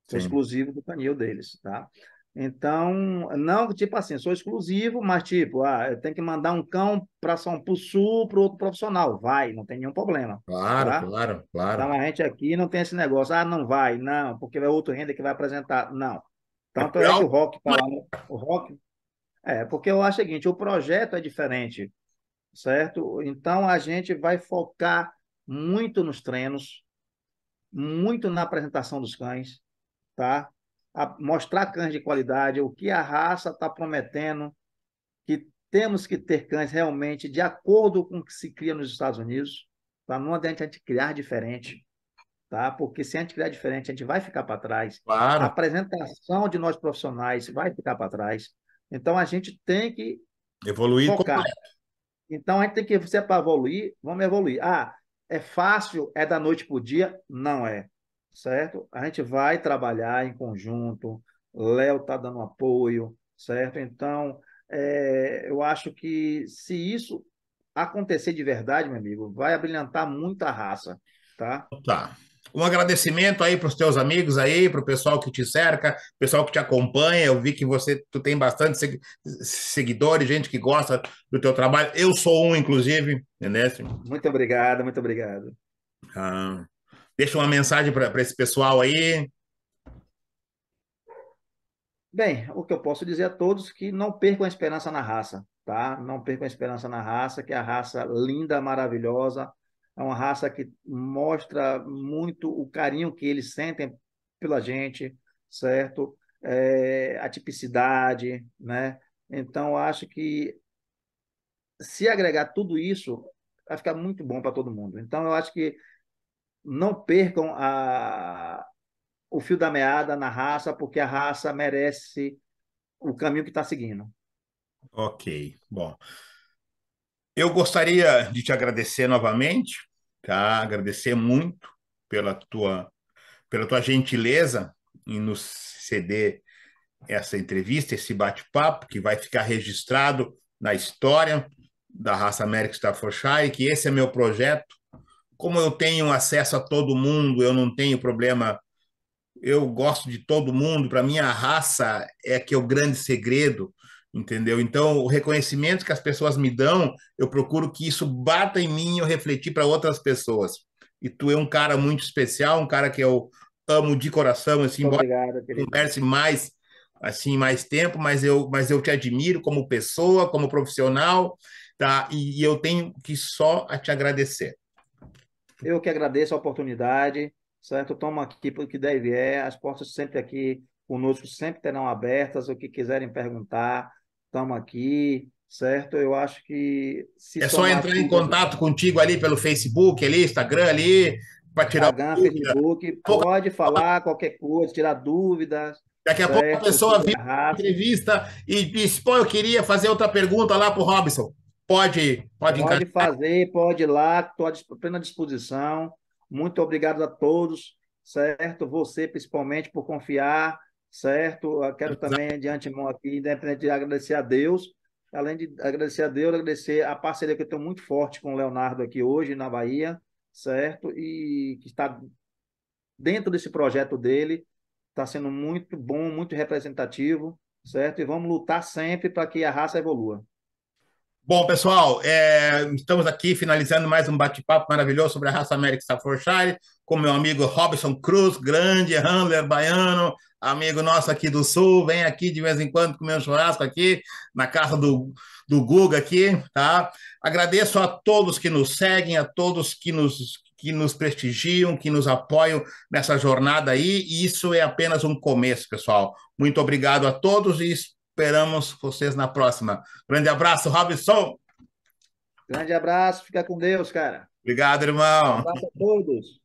Sou exclusivo do canil deles, tá? Então, não, tipo assim, sou exclusivo, mas tipo, ah, eu tenho que mandar um cão para São Paulo Sul para outro profissional. Vai, não tem nenhum problema. Claro, tá? claro, claro. Então a gente aqui não tem esse negócio, ah, não vai, não, porque é outro renda que vai apresentar. Não. Tanto é, que o rock, mas... o rock. É, porque eu acho o seguinte, o projeto é diferente, certo? Então a gente vai focar muito nos treinos, muito na apresentação dos cães, tá? A mostrar cães de qualidade, o que a raça está prometendo, que temos que ter cães realmente de acordo com o que se cria nos Estados Unidos, tá? Não adianta a gente criar diferente, tá? Porque se a gente criar diferente, a gente vai ficar para trás. Claro. A apresentação de nós profissionais vai ficar para trás. Então a gente tem que evoluir Então a gente tem que você é para evoluir, vamos evoluir. Ah, é fácil? É da noite para o dia? Não é, certo? A gente vai trabalhar em conjunto, Léo está dando apoio, certo? Então, é, eu acho que se isso acontecer de verdade, meu amigo, vai abrilhantar muita raça, tá? Tá. Um agradecimento aí para os teus amigos aí, para o pessoal que te cerca, pessoal que te acompanha. Eu vi que você tu tem bastante seguidores, gente que gosta do teu trabalho. Eu sou um, inclusive, Ernesto. Muito obrigado, muito obrigado. Ah, deixa uma mensagem para esse pessoal aí. Bem, o que eu posso dizer a todos que não percam a esperança na raça, tá? Não percam a esperança na raça, que é a raça linda, maravilhosa, é uma raça que mostra muito o carinho que eles sentem pela gente, certo? É, a tipicidade, né? Então, acho que se agregar tudo isso, vai ficar muito bom para todo mundo. Então, eu acho que não percam a, o fio da meada na raça, porque a raça merece o caminho que está seguindo. Ok, bom. Eu gostaria de te agradecer novamente, tá? Agradecer muito pela tua pela tua gentileza em nos ceder essa entrevista, esse bate-papo que vai ficar registrado na história da raça América Staffordshire, que esse é meu projeto. Como eu tenho acesso a todo mundo, eu não tenho problema. Eu gosto de todo mundo. Para mim, a raça é que é o grande segredo entendeu? Então, o reconhecimento que as pessoas me dão, eu procuro que isso bata em mim e eu refletir para outras pessoas. E tu é um cara muito especial, um cara que eu amo de coração, assim, Obrigado, converse mais assim mais tempo, mas eu mas eu te admiro como pessoa, como profissional, tá? E, e eu tenho que só a te agradecer. Eu que agradeço a oportunidade, certo? Toma aqui pelo que deve é, as portas sempre aqui conosco sempre terão abertas, o que quiserem perguntar, estamos aqui, certo? Eu acho que. é só entrar tudo, em contato contigo ali pelo Facebook, ali, Instagram, ali, para tirar. Instagram, dúvida. Facebook, pode falar qualquer coisa, tirar dúvidas. Daqui a certo, pouco a pessoa viu a entrevista e diz: pô, eu queria fazer outra pergunta lá para o Robson. Pode, pode, pode fazer, pode ir lá, estou à plena disposição. Muito obrigado a todos, certo? Você, principalmente, por confiar certo? Eu quero também, de antemão aqui, independente de agradecer a Deus, além de agradecer a Deus, agradecer a parceria que eu tenho muito forte com o Leonardo aqui hoje na Bahia, certo? E que está dentro desse projeto dele, está sendo muito bom, muito representativo, certo? E vamos lutar sempre para que a raça evolua. Bom, pessoal, é, estamos aqui finalizando mais um bate-papo maravilhoso sobre a raça América Staffordshire, com meu amigo Robson Cruz, grande handler baiano, amigo nosso aqui do Sul, vem aqui de vez em quando comer um churrasco aqui na casa do, do Guga aqui, tá? Agradeço a todos que nos seguem, a todos que nos, que nos prestigiam, que nos apoiam nessa jornada aí. E isso é apenas um começo, pessoal. Muito obrigado a todos e esperamos vocês na próxima. Grande abraço, Robson. Grande abraço, fica com Deus, cara. Obrigado, irmão. Um abraço a todos.